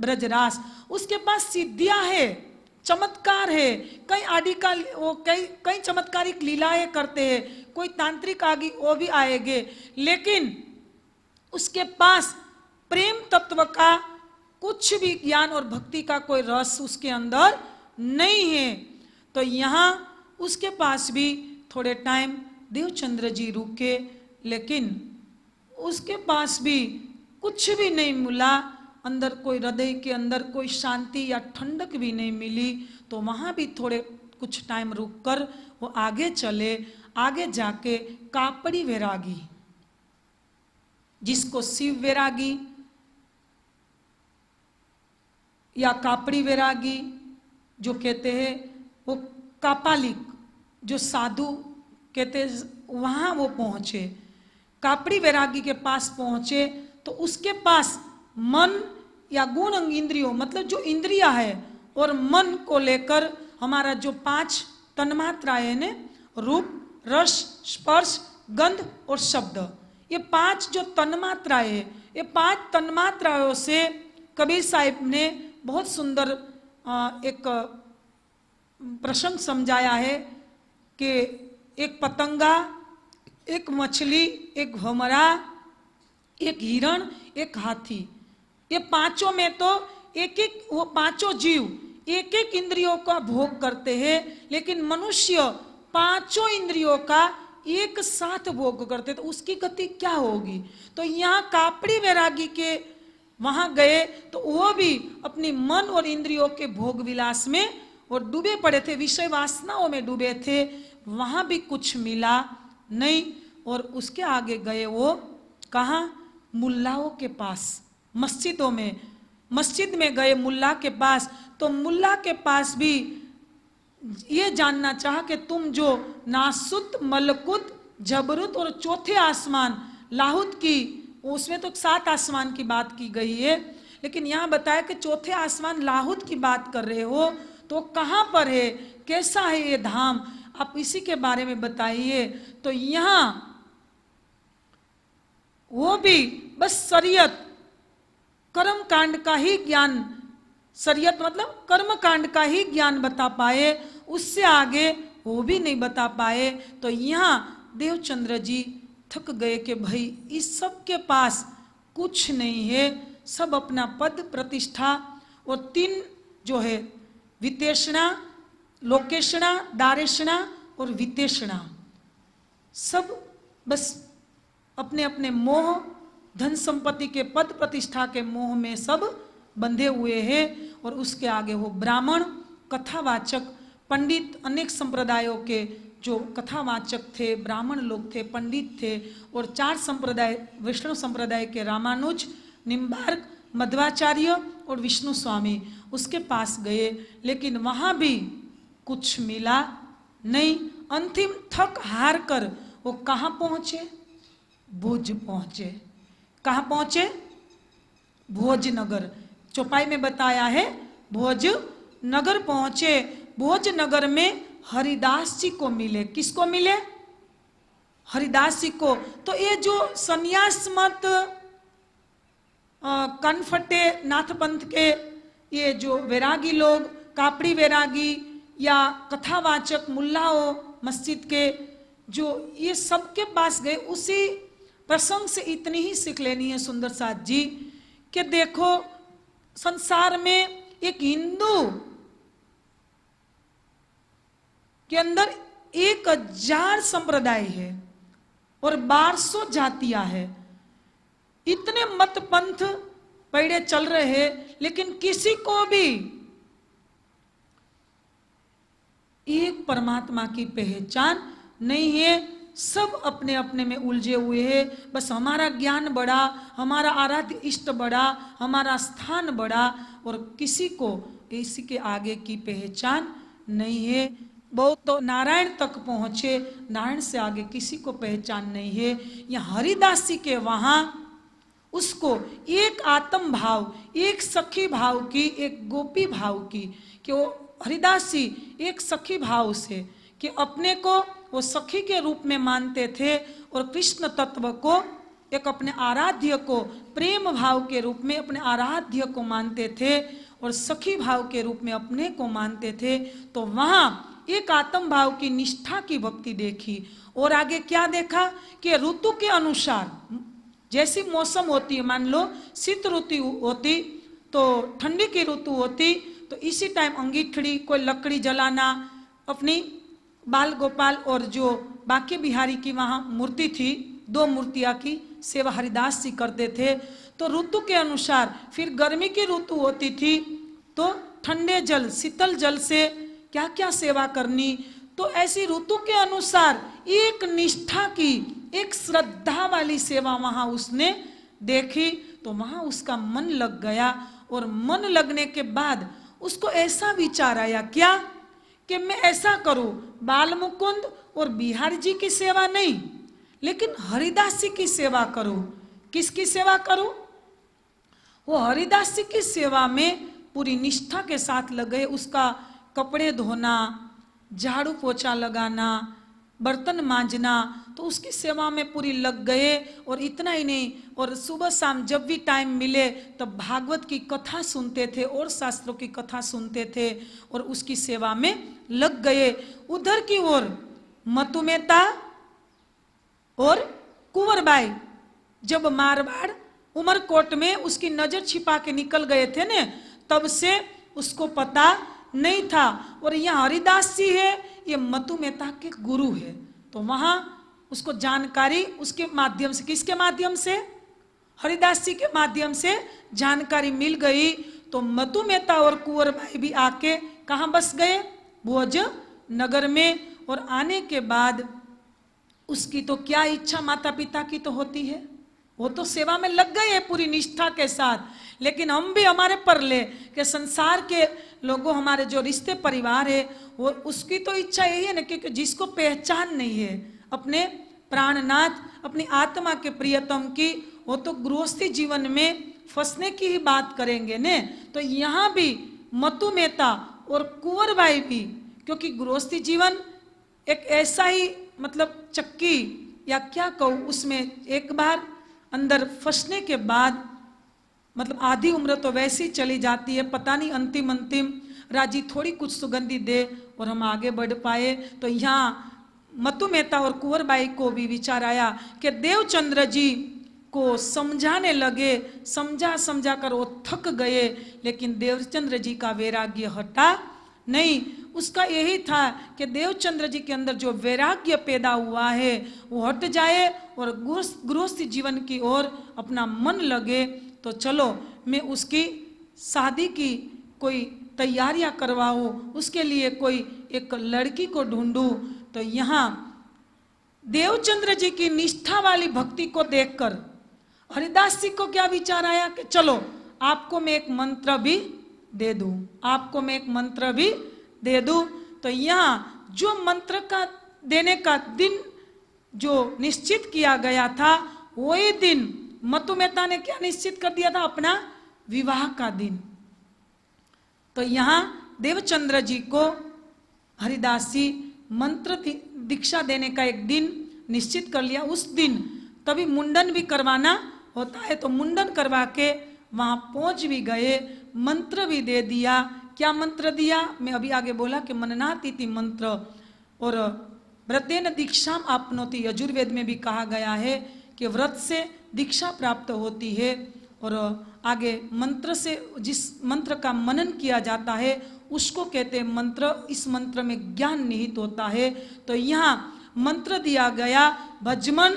ब्रजरास उसके पास सिद्धियां है चमत्कार है कई आदि का वो कई कई चमत्कारिक लीलाएं करते हैं कोई तांत्रिक आगे वो भी आएंगे लेकिन उसके पास प्रेम तत्व का कुछ भी ज्ञान और भक्ति का कोई रस उसके अंदर नहीं है तो यहाँ उसके पास भी थोड़े टाइम देवचंद्र जी रुके लेकिन उसके पास भी कुछ भी नहीं मिला अंदर कोई हृदय के अंदर कोई शांति या ठंडक भी नहीं मिली तो वहाँ भी थोड़े कुछ टाइम रुक कर वो आगे चले आगे जाके कापड़ी वैरागी जिसको शिव वैरागी या कापड़ी वैरागी जो कहते हैं वो कापालिक जो साधु कहते वहाँ वो पहुँचे कापड़ी वैरागी के पास पहुंचे तो उसके पास मन या गुण अंग इंद्रियों मतलब जो इंद्रिया है और मन को लेकर हमारा जो पांच तन्मात्राए ने रूप रस स्पर्श गंध और शब्द ये पांच जो तन्मात्राए ये पांच तन्मात्राओं से कबीर साहिब ने बहुत सुंदर एक प्रसंग समझाया है कि एक पतंगा एक मछली एक घोमरा एक हिरण एक हाथी ये पांचों में तो एक एक वो पांचों जीव एक एक इंद्रियों का भोग करते हैं लेकिन मनुष्य पांचों इंद्रियों का एक साथ भोग करते तो उसकी गति क्या होगी तो यहाँ कापड़ी वैरागी के वहां गए तो वो भी अपने मन और इंद्रियों के भोग विलास में और डूबे पड़े थे विषय वासनाओं में डूबे थे वहां भी कुछ मिला नहीं और उसके आगे गए वो कहाँ मुल्लाओं के पास मस्जिदों में मस्जिद में गए मुल्ला के पास तो मुल्ला के पास भी ये जानना चाह कि तुम जो नासुत मलकुत जबरुत और चौथे आसमान लाहुत की उसमें तो सात आसमान की बात की गई है लेकिन यहाँ बताया कि चौथे आसमान लाहुत की बात कर रहे हो तो कहाँ पर है कैसा है ये धाम आप इसी के बारे में बताइए तो यहाँ वो भी बस शरीयत कर्म कांड का ही ज्ञान शरीयत मतलब कर्म कांड का ही ज्ञान बता पाए उससे आगे वो भी नहीं बता पाए तो यहाँ देवचंद्र जी थक गए कि भाई इस सब के पास कुछ नहीं है सब अपना पद प्रतिष्ठा और तीन जो है वितेषणा लोकेशणा दारेषणा और वितेषणा सब बस अपने अपने मोह धन संपत्ति के पद प्रतिष्ठा के मोह में सब बंधे हुए हैं और उसके आगे वो ब्राह्मण कथावाचक पंडित अनेक संप्रदायों के जो कथावाचक थे ब्राह्मण लोग थे पंडित थे और चार संप्रदाय वैष्णव संप्रदाय के रामानुज निम्बार्क मध्वाचार्य और विष्णु स्वामी उसके पास गए लेकिन वहाँ भी कुछ मिला नहीं अंतिम थक हार कर वो कहाँ पहुँचे भोज पहुंचे कहा पहुंचे भोजनगर चौपाई में बताया है भोज नगर पहुंचे भोजनगर में हरिदास जी को मिले किसको मिले हरिदास जी को तो ये जो संन्यास मत कनफटे नाथ पंथ के ये जो वैरागी लोग कापड़ी वैरागी या कथावाचक मुल्लाओं मस्जिद के जो ये सबके पास गए उसी प्रसंग से इतनी ही सीख लेनी है सुंदर साथ जी कि देखो संसार में एक हिंदू के अंदर एक हजार संप्रदाय है और बारह सौ जातियां है इतने मत पंथ पैड़े चल रहे हैं लेकिन किसी को भी एक परमात्मा की पहचान नहीं है सब अपने अपने में उलझे हुए हैं बस हमारा ज्ञान बढ़ा हमारा आराध्य इष्ट बढ़ा हमारा स्थान बढ़ा और किसी को इसी के आगे की पहचान नहीं है बहुत तो नारायण तक पहुँचे नारायण से आगे किसी को पहचान नहीं है या हरिदासी के वहाँ उसको एक आत्म भाव एक सखी भाव की एक गोपी भाव की कि वो हरिदासी एक सखी भाव से कि अपने को वो सखी के रूप में मानते थे और कृष्ण तत्व को एक अपने आराध्य को प्रेम भाव के रूप में अपने आराध्य को मानते थे और सखी भाव के रूप में अपने को मानते थे तो वहाँ एक आत्म भाव की निष्ठा की भक्ति देखी और आगे क्या देखा कि ऋतु के अनुसार जैसी मौसम होती है मान लो शीत ऋतु होती तो ठंडी की ऋतु होती तो इसी टाइम अंगीठड़ी कोई लकड़ी जलाना अपनी बाल गोपाल और जो बाकी बिहारी की वहाँ मूर्ति थी दो मूर्तियाँ की सेवा हरिदास जी करते थे तो ऋतु के अनुसार फिर गर्मी की ऋतु होती थी तो ठंडे जल शीतल जल से क्या क्या सेवा करनी तो ऐसी ऋतु के अनुसार एक निष्ठा की एक श्रद्धा वाली सेवा वहाँ उसने देखी तो वहाँ उसका मन लग गया और मन लगने के बाद उसको ऐसा विचार आया क्या कि मैं ऐसा करूं बाल मुकुंद और बिहार जी की सेवा नहीं लेकिन हरिदास जी की सेवा करूं किसकी सेवा करूं वो हरिदास जी की सेवा में पूरी निष्ठा के साथ लगे उसका कपड़े धोना झाड़ू पोछा लगाना बर्तन मांजना तो उसकी सेवा में पूरी लग गए और इतना ही नहीं और सुबह शाम जब भी टाइम मिले तब तो भागवत की कथा सुनते थे और शास्त्रों की कथा सुनते थे और उसकी सेवा में लग गए उधर की ओर मतुमेता और कुंवरबाई जब मारवाड़ उमरकोट में उसकी नजर छिपा के निकल गए थे ने तब से उसको पता नहीं था और यहाँ हरिदास जी है ये मतु मेहता के गुरु है तो वहां उसको जानकारी उसके माध्यम से किसके माध्यम से हरिदास जी के माध्यम से जानकारी मिल गई तो मतु मेहता और कुंवर भाई भी आके कहा बस गए भोज नगर में और आने के बाद उसकी तो क्या इच्छा माता पिता की तो होती है वो तो सेवा में लग गए पूरी निष्ठा के साथ लेकिन हम भी हमारे पर ले कि संसार के लोगों हमारे जो रिश्ते परिवार है वो उसकी तो इच्छा यही है ना क्योंकि जिसको पहचान नहीं है अपने प्राणनाथ अपनी आत्मा के प्रियतम की वो तो गृहस्थी जीवन में फंसने की ही बात करेंगे ने तो यहाँ भी मतु मेहता और कुंवर भाई भी क्योंकि गृहस्थी जीवन एक ऐसा ही मतलब चक्की या क्या कहूँ उसमें एक बार अंदर फंसने के बाद मतलब आधी उम्र तो वैसी चली जाती है पता नहीं अंतिम अंतिम राजी थोड़ी कुछ सुगंधी दे और हम आगे बढ़ पाए तो यहाँ मतु मेहता और कुंवर बाई को भी विचार आया कि देवचंद्र जी को समझाने लगे समझा समझा कर वो थक गए लेकिन देवचंद्र जी का वैराग्य हटा नहीं उसका यही था कि देवचंद्र जी के अंदर जो वैराग्य पैदा हुआ है वो हट जाए और गृहस्थ जीवन की ओर अपना मन लगे तो चलो मैं उसकी शादी की कोई तैयारियां करवाऊँ उसके लिए कोई एक लड़की को ढूंढूँ तो यहाँ देवचंद्र जी की निष्ठा वाली भक्ति को देखकर हरिदास जी को क्या विचार आया कि चलो आपको मैं एक मंत्र भी दे दूँ आपको मैं एक मंत्र भी दे दूँ तो यहाँ जो मंत्र का देने का दिन जो निश्चित किया गया था वही दिन मतु मेहता ने क्या निश्चित कर दिया था अपना विवाह का दिन तो यहां देवचंद्र जी को हरिदास जी मंत्र दीक्षा देने का एक दिन निश्चित कर लिया उस दिन तभी मुंडन भी करवाना होता है तो मुंडन करवा के वहां पहुंच भी गए मंत्र भी दे दिया क्या मंत्र दिया मैं अभी आगे बोला कि मननातिथि मंत्र और व्रतेन दीक्षा आपनोती यजुर्वेद में भी कहा गया है कि व्रत से दीक्षा प्राप्त होती है और आगे मंत्र से जिस मंत्र का मनन किया जाता है उसको कहते हैं मंत्र इस मंत्र में ज्ञान निहित होता है तो यहाँ मंत्र दिया गया भजमन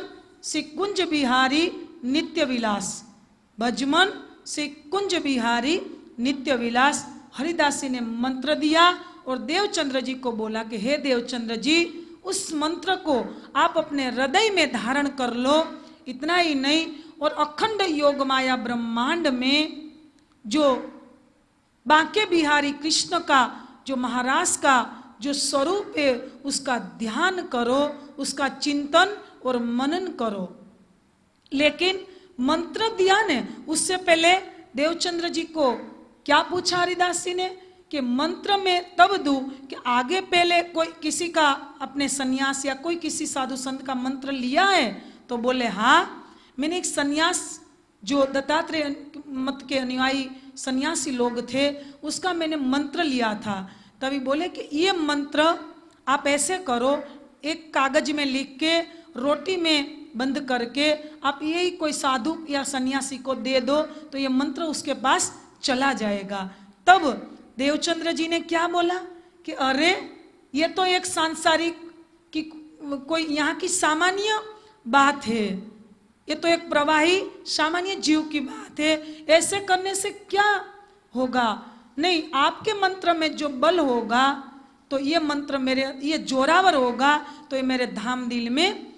से कुंज बिहारी नित्य विलास भजमन से कुंज बिहारी नित्य विलास हरिदासी ने मंत्र दिया और देवचंद्र जी को बोला कि हे देवचंद्र जी उस मंत्र को आप अपने हृदय में धारण कर लो इतना ही नहीं और अखंड योग माया ब्रह्मांड में जो बांके बिहारी कृष्ण का जो महाराज का जो स्वरूप है उसका ध्यान करो उसका चिंतन और मनन करो लेकिन मंत्र दिया ने उससे पहले देवचंद्र जी को क्या पूछा हरिदास जी ने कि मंत्र में तब दू कि आगे पहले कोई किसी का अपने सन्यास या कोई किसी साधु संत का मंत्र लिया है तो बोले हाँ मैंने एक सन्यास जो दत्तात्रेय मत के अनुयायी सन्यासी लोग थे उसका मैंने मंत्र लिया था तभी बोले कि ये मंत्र आप ऐसे करो एक कागज में लिख के रोटी में बंद करके आप यही कोई साधु या सन्यासी को दे दो तो ये मंत्र उसके पास चला जाएगा तब देवचंद्र जी ने क्या बोला कि अरे ये तो एक सांसारिक की कोई यहाँ की सामान्य बात है ये तो एक प्रवाही सामान्य जीव की बात है ऐसे करने से क्या होगा नहीं आपके मंत्र में जो बल होगा तो ये मंत्र मेरे ये जोरावर होगा तो ये मेरे धाम दिल में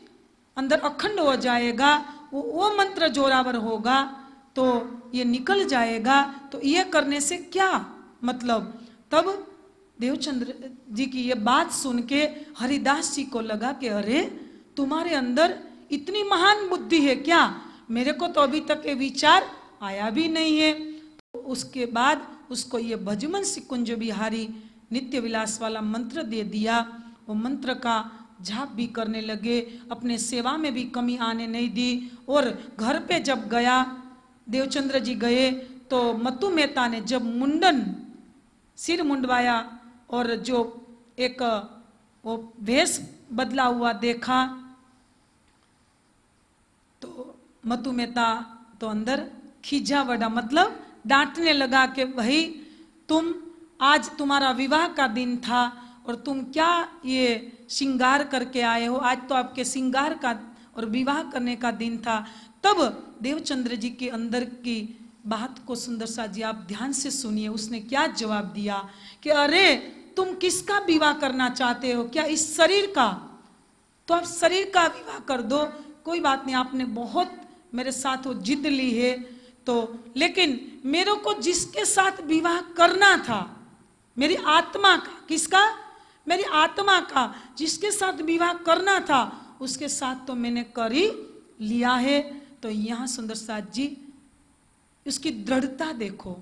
अंदर अखंड हो जाएगा वो, वो मंत्र जोरावर होगा तो ये निकल जाएगा तो ये करने से क्या मतलब तब देवचंद्र जी की ये बात सुन के हरिदास जी को लगा कि अरे तुम्हारे अंदर इतनी महान बुद्धि है क्या मेरे को तो अभी तक ये विचार आया भी नहीं है तो उसके बाद उसको ये भजमन सिकुंज बिहारी नित्य विलास वाला मंत्र दे दिया वो मंत्र का झाप भी करने लगे अपने सेवा में भी कमी आने नहीं दी और घर पे जब गया देवचंद्र जी गए तो मतु मेहता ने जब मुंडन सिर मुंडवाया और जो एक वो भेष बदला हुआ देखा मेहता तो अंदर खीजा बड़ा मतलब डांटने लगा कि भाई तुम आज तुम्हारा विवाह का दिन था और तुम क्या ये श्रृंगार करके आए हो आज तो आपके श्रृंगार का और विवाह करने का दिन था तब देवचंद्र जी के अंदर की बात को सुंदर सा जी आप ध्यान से सुनिए उसने क्या जवाब दिया कि अरे तुम किसका विवाह करना चाहते हो क्या इस शरीर का तो आप शरीर का विवाह कर दो कोई बात नहीं आपने बहुत मेरे साथ वो जिद ली है तो लेकिन मेरे को जिसके साथ विवाह करना था मेरी आत्मा का किसका मेरी आत्मा का जिसके साथ विवाह करना था उसके साथ तो मैंने कर ही लिया है तो यहां सुंदर साथ जी उसकी दृढ़ता देखो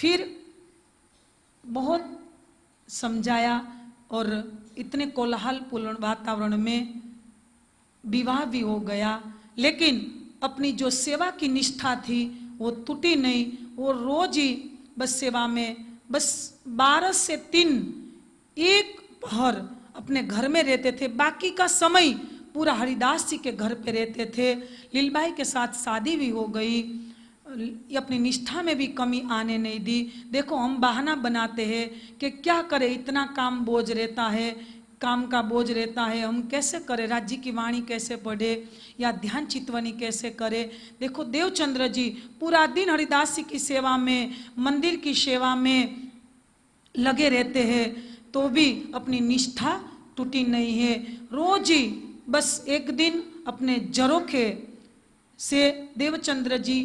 फिर बहुत समझाया और इतने कोलाहल पूर्ण वातावरण में विवाह भी हो गया लेकिन अपनी जो सेवा की निष्ठा थी वो टूटी नहीं वो रोज ही बस सेवा में बस बारह से तीन एक पहर अपने घर में रहते थे बाकी का समय पूरा हरिदास जी के घर पे रहते थे लीलबाई के साथ शादी भी हो गई अपनी निष्ठा में भी कमी आने नहीं दी देखो हम बहाना बनाते हैं कि क्या करें इतना काम बोझ रहता है काम का बोझ रहता है हम कैसे करें राज्य की वाणी कैसे पढ़े या ध्यान चितवनी कैसे करें देखो देवचंद्र जी पूरा दिन हरिदास जी की सेवा में मंदिर की सेवा में लगे रहते हैं तो भी अपनी निष्ठा टूटी नहीं है रोज ही बस एक दिन अपने जरोखे से देवचंद्र जी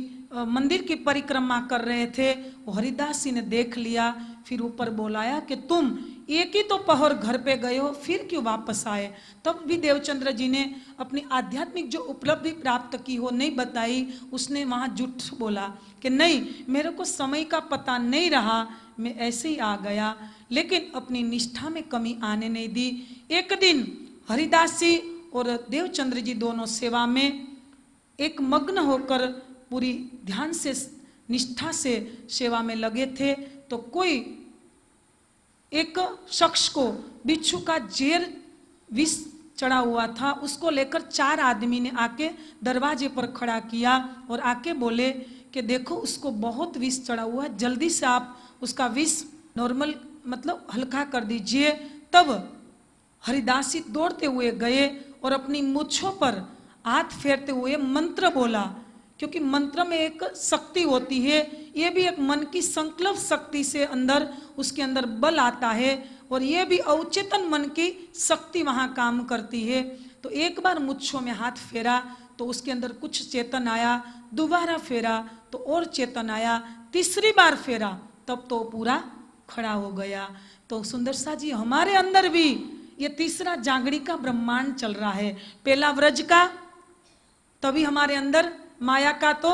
मंदिर की परिक्रमा कर रहे थे हरिदास जी ने देख लिया फिर ऊपर बोलाया कि तुम एक ही तो पहर घर पे गए हो फिर क्यों वापस आए तब भी देवचंद्र जी ने अपनी आध्यात्मिक जो उपलब्धि प्राप्त की हो नहीं बताई उसने वहाँ झूठ बोला कि नहीं मेरे को समय का पता नहीं रहा मैं ऐसे ही आ गया लेकिन अपनी निष्ठा में कमी आने नहीं दी एक दिन हरिदास जी और देवचंद्र जी दोनों सेवा में एक मग्न होकर पूरी ध्यान से निष्ठा से सेवा में लगे थे तो कोई एक शख्स को बिच्छू का जेर विष चढ़ा हुआ था उसको लेकर चार आदमी ने आके दरवाजे पर खड़ा किया और आके बोले कि देखो उसको बहुत विष चढ़ा हुआ है जल्दी से आप उसका विष नॉर्मल मतलब हल्का कर दीजिए तब हरिदासी दौड़ते हुए गए और अपनी मुछों पर हाथ फेरते हुए मंत्र बोला क्योंकि मंत्र में एक शक्ति होती है ये भी एक मन की संकल्प शक्ति से अंदर उसके अंदर बल आता है और ये भी अवचेतन मन की शक्ति वहाँ काम करती है तो एक बार मुच्छों में हाथ फेरा तो उसके अंदर कुछ चेतन आया दोबारा फेरा तो और चेतन आया तीसरी बार फेरा तब तो पूरा खड़ा हो गया तो सुंदर शाह जी हमारे अंदर भी ये तीसरा जागड़ी का ब्रह्मांड चल रहा है पहला व्रज का तभी हमारे अंदर माया का तो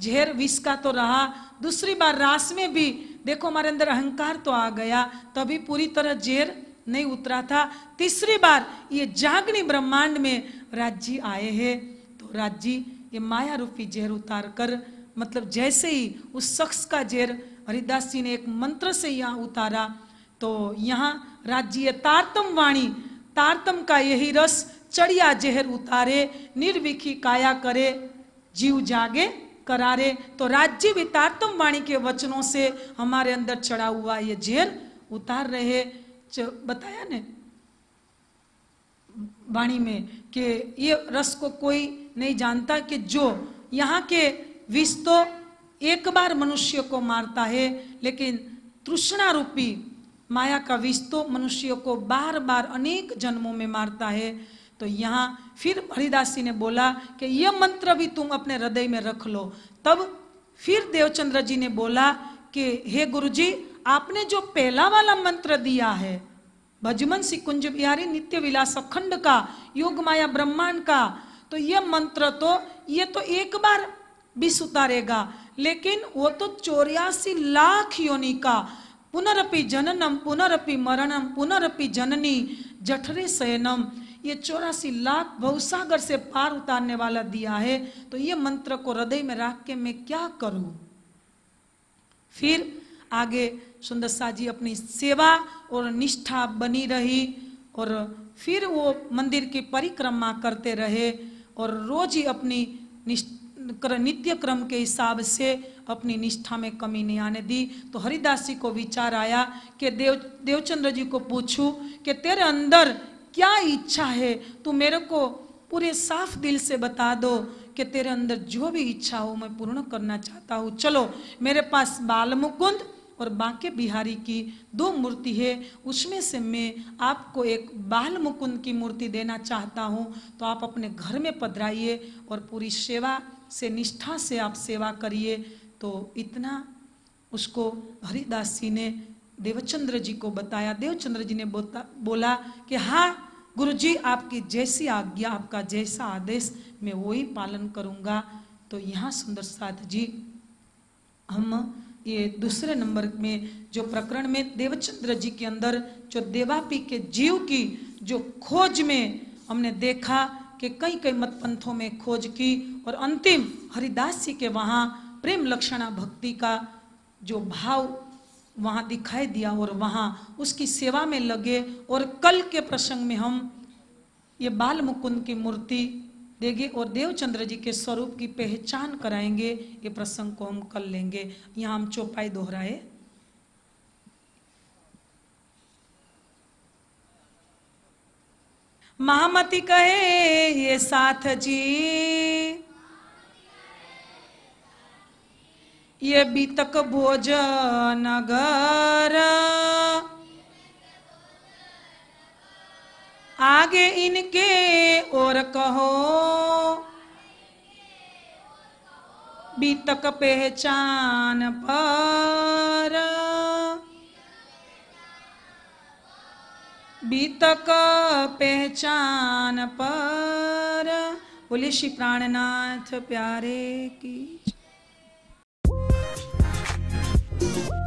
झेर विष का तो रहा दूसरी बार रास में भी देखो हमारे अंदर अहंकार तो आ गया तभी पूरी तरह जेर नहीं उतरा था तीसरी बार ये जागनी ब्रह्मांड में राज्य आए हैं तो राज्य ये माया रूपी जहर उतार कर मतलब जैसे ही उस शख्स का जहर हरिदास जी ने एक मंत्र से यहाँ उतारा तो यहाँ राज्य तारतम वाणी तारतम का यही रस चढ़िया जहर उतारे निर्विखी काया करे जीव जागे करारे तो राज्य वितारतम वाणी के वचनों से हमारे अंदर चढ़ा हुआ ये जेर उतार रहे बताया ने वाणी में कि ये रस को कोई नहीं जानता कि जो यहाँ के विष तो एक बार मनुष्य को मारता है लेकिन तृष्णा रूपी माया का विष तो मनुष्य को बार बार अनेक जन्मों में मारता है तो यहाँ फिर हरिदास जी ने बोला कि यह मंत्र भी तुम अपने हृदय में रख लो तब फिर देवचंद्र जी ने बोला कि हे गुरु जी आपने जो पहला वाला मंत्र दिया है भजमन सिंह कुंज बिहारी नित्य विलास अखंड का योग माया ब्रह्मांड का तो ये मंत्र तो ये तो एक बार भी सुतारेगा लेकिन वो तो चौरासी लाख योनि का पुनरअपि जननम पुनरअपि मरणम पुनरअपि जननी जठरे सयनम ये चौरासी लाख भवसागर से पार उतारने वाला दिया है तो ये मंत्र को हृदय में रख के मैं क्या करूं फिर आगे सुंदर शाह जी अपनी सेवा और निष्ठा बनी रही और फिर वो मंदिर की परिक्रमा करते रहे और रोज ही अपनी कर, नित्य क्रम के हिसाब से अपनी निष्ठा में कमी नहीं आने दी तो हरिदास जी को विचार आया कि देव देवचंद्र जी को पूछूं कि तेरे अंदर क्या इच्छा है तू तो मेरे को पूरे साफ दिल से बता दो कि तेरे अंदर जो भी इच्छा हो मैं पूर्ण करना चाहता हूँ चलो मेरे पास बाल मुकुंद और बांके बिहारी की दो मूर्ति है उसमें से मैं आपको एक बाल मुकुंद की मूर्ति देना चाहता हूँ तो आप अपने घर में पधराइए और पूरी सेवा से निष्ठा से आप सेवा करिए तो इतना उसको हरिदास जी ने देवचंद्र जी को बताया देवचंद्र जी ने बोला कि हाँ गुरु जी आपकी जैसी आज्ञा आपका जैसा आदेश मैं वही पालन करूंगा तो यहाँ सुंदर साथ जी हम ये दूसरे नंबर में जो प्रकरण में देवचंद्र जी के अंदर जो देवापी के जीव की जो खोज में हमने देखा कि कई कई मतपंथों में खोज की और अंतिम हरिदास जी के वहाँ प्रेम लक्षणा भक्ति का जो भाव वहाँ दिखाई दिया और वहाँ उसकी सेवा में लगे और कल के प्रसंग में हम ये बाल मुकुंद की मूर्ति देंगे और देवचंद्र जी के स्वरूप की पहचान कराएंगे ये प्रसंग को हम कल लेंगे यहाँ हम चौपाई दोहराए महामती कहे ये साथ जी ये बीतक भोज नगर आगे इनके और कहो बीतक पहचान पर बीतक पहचान पर बोले श्री प्राणनाथ प्यारे की Bye.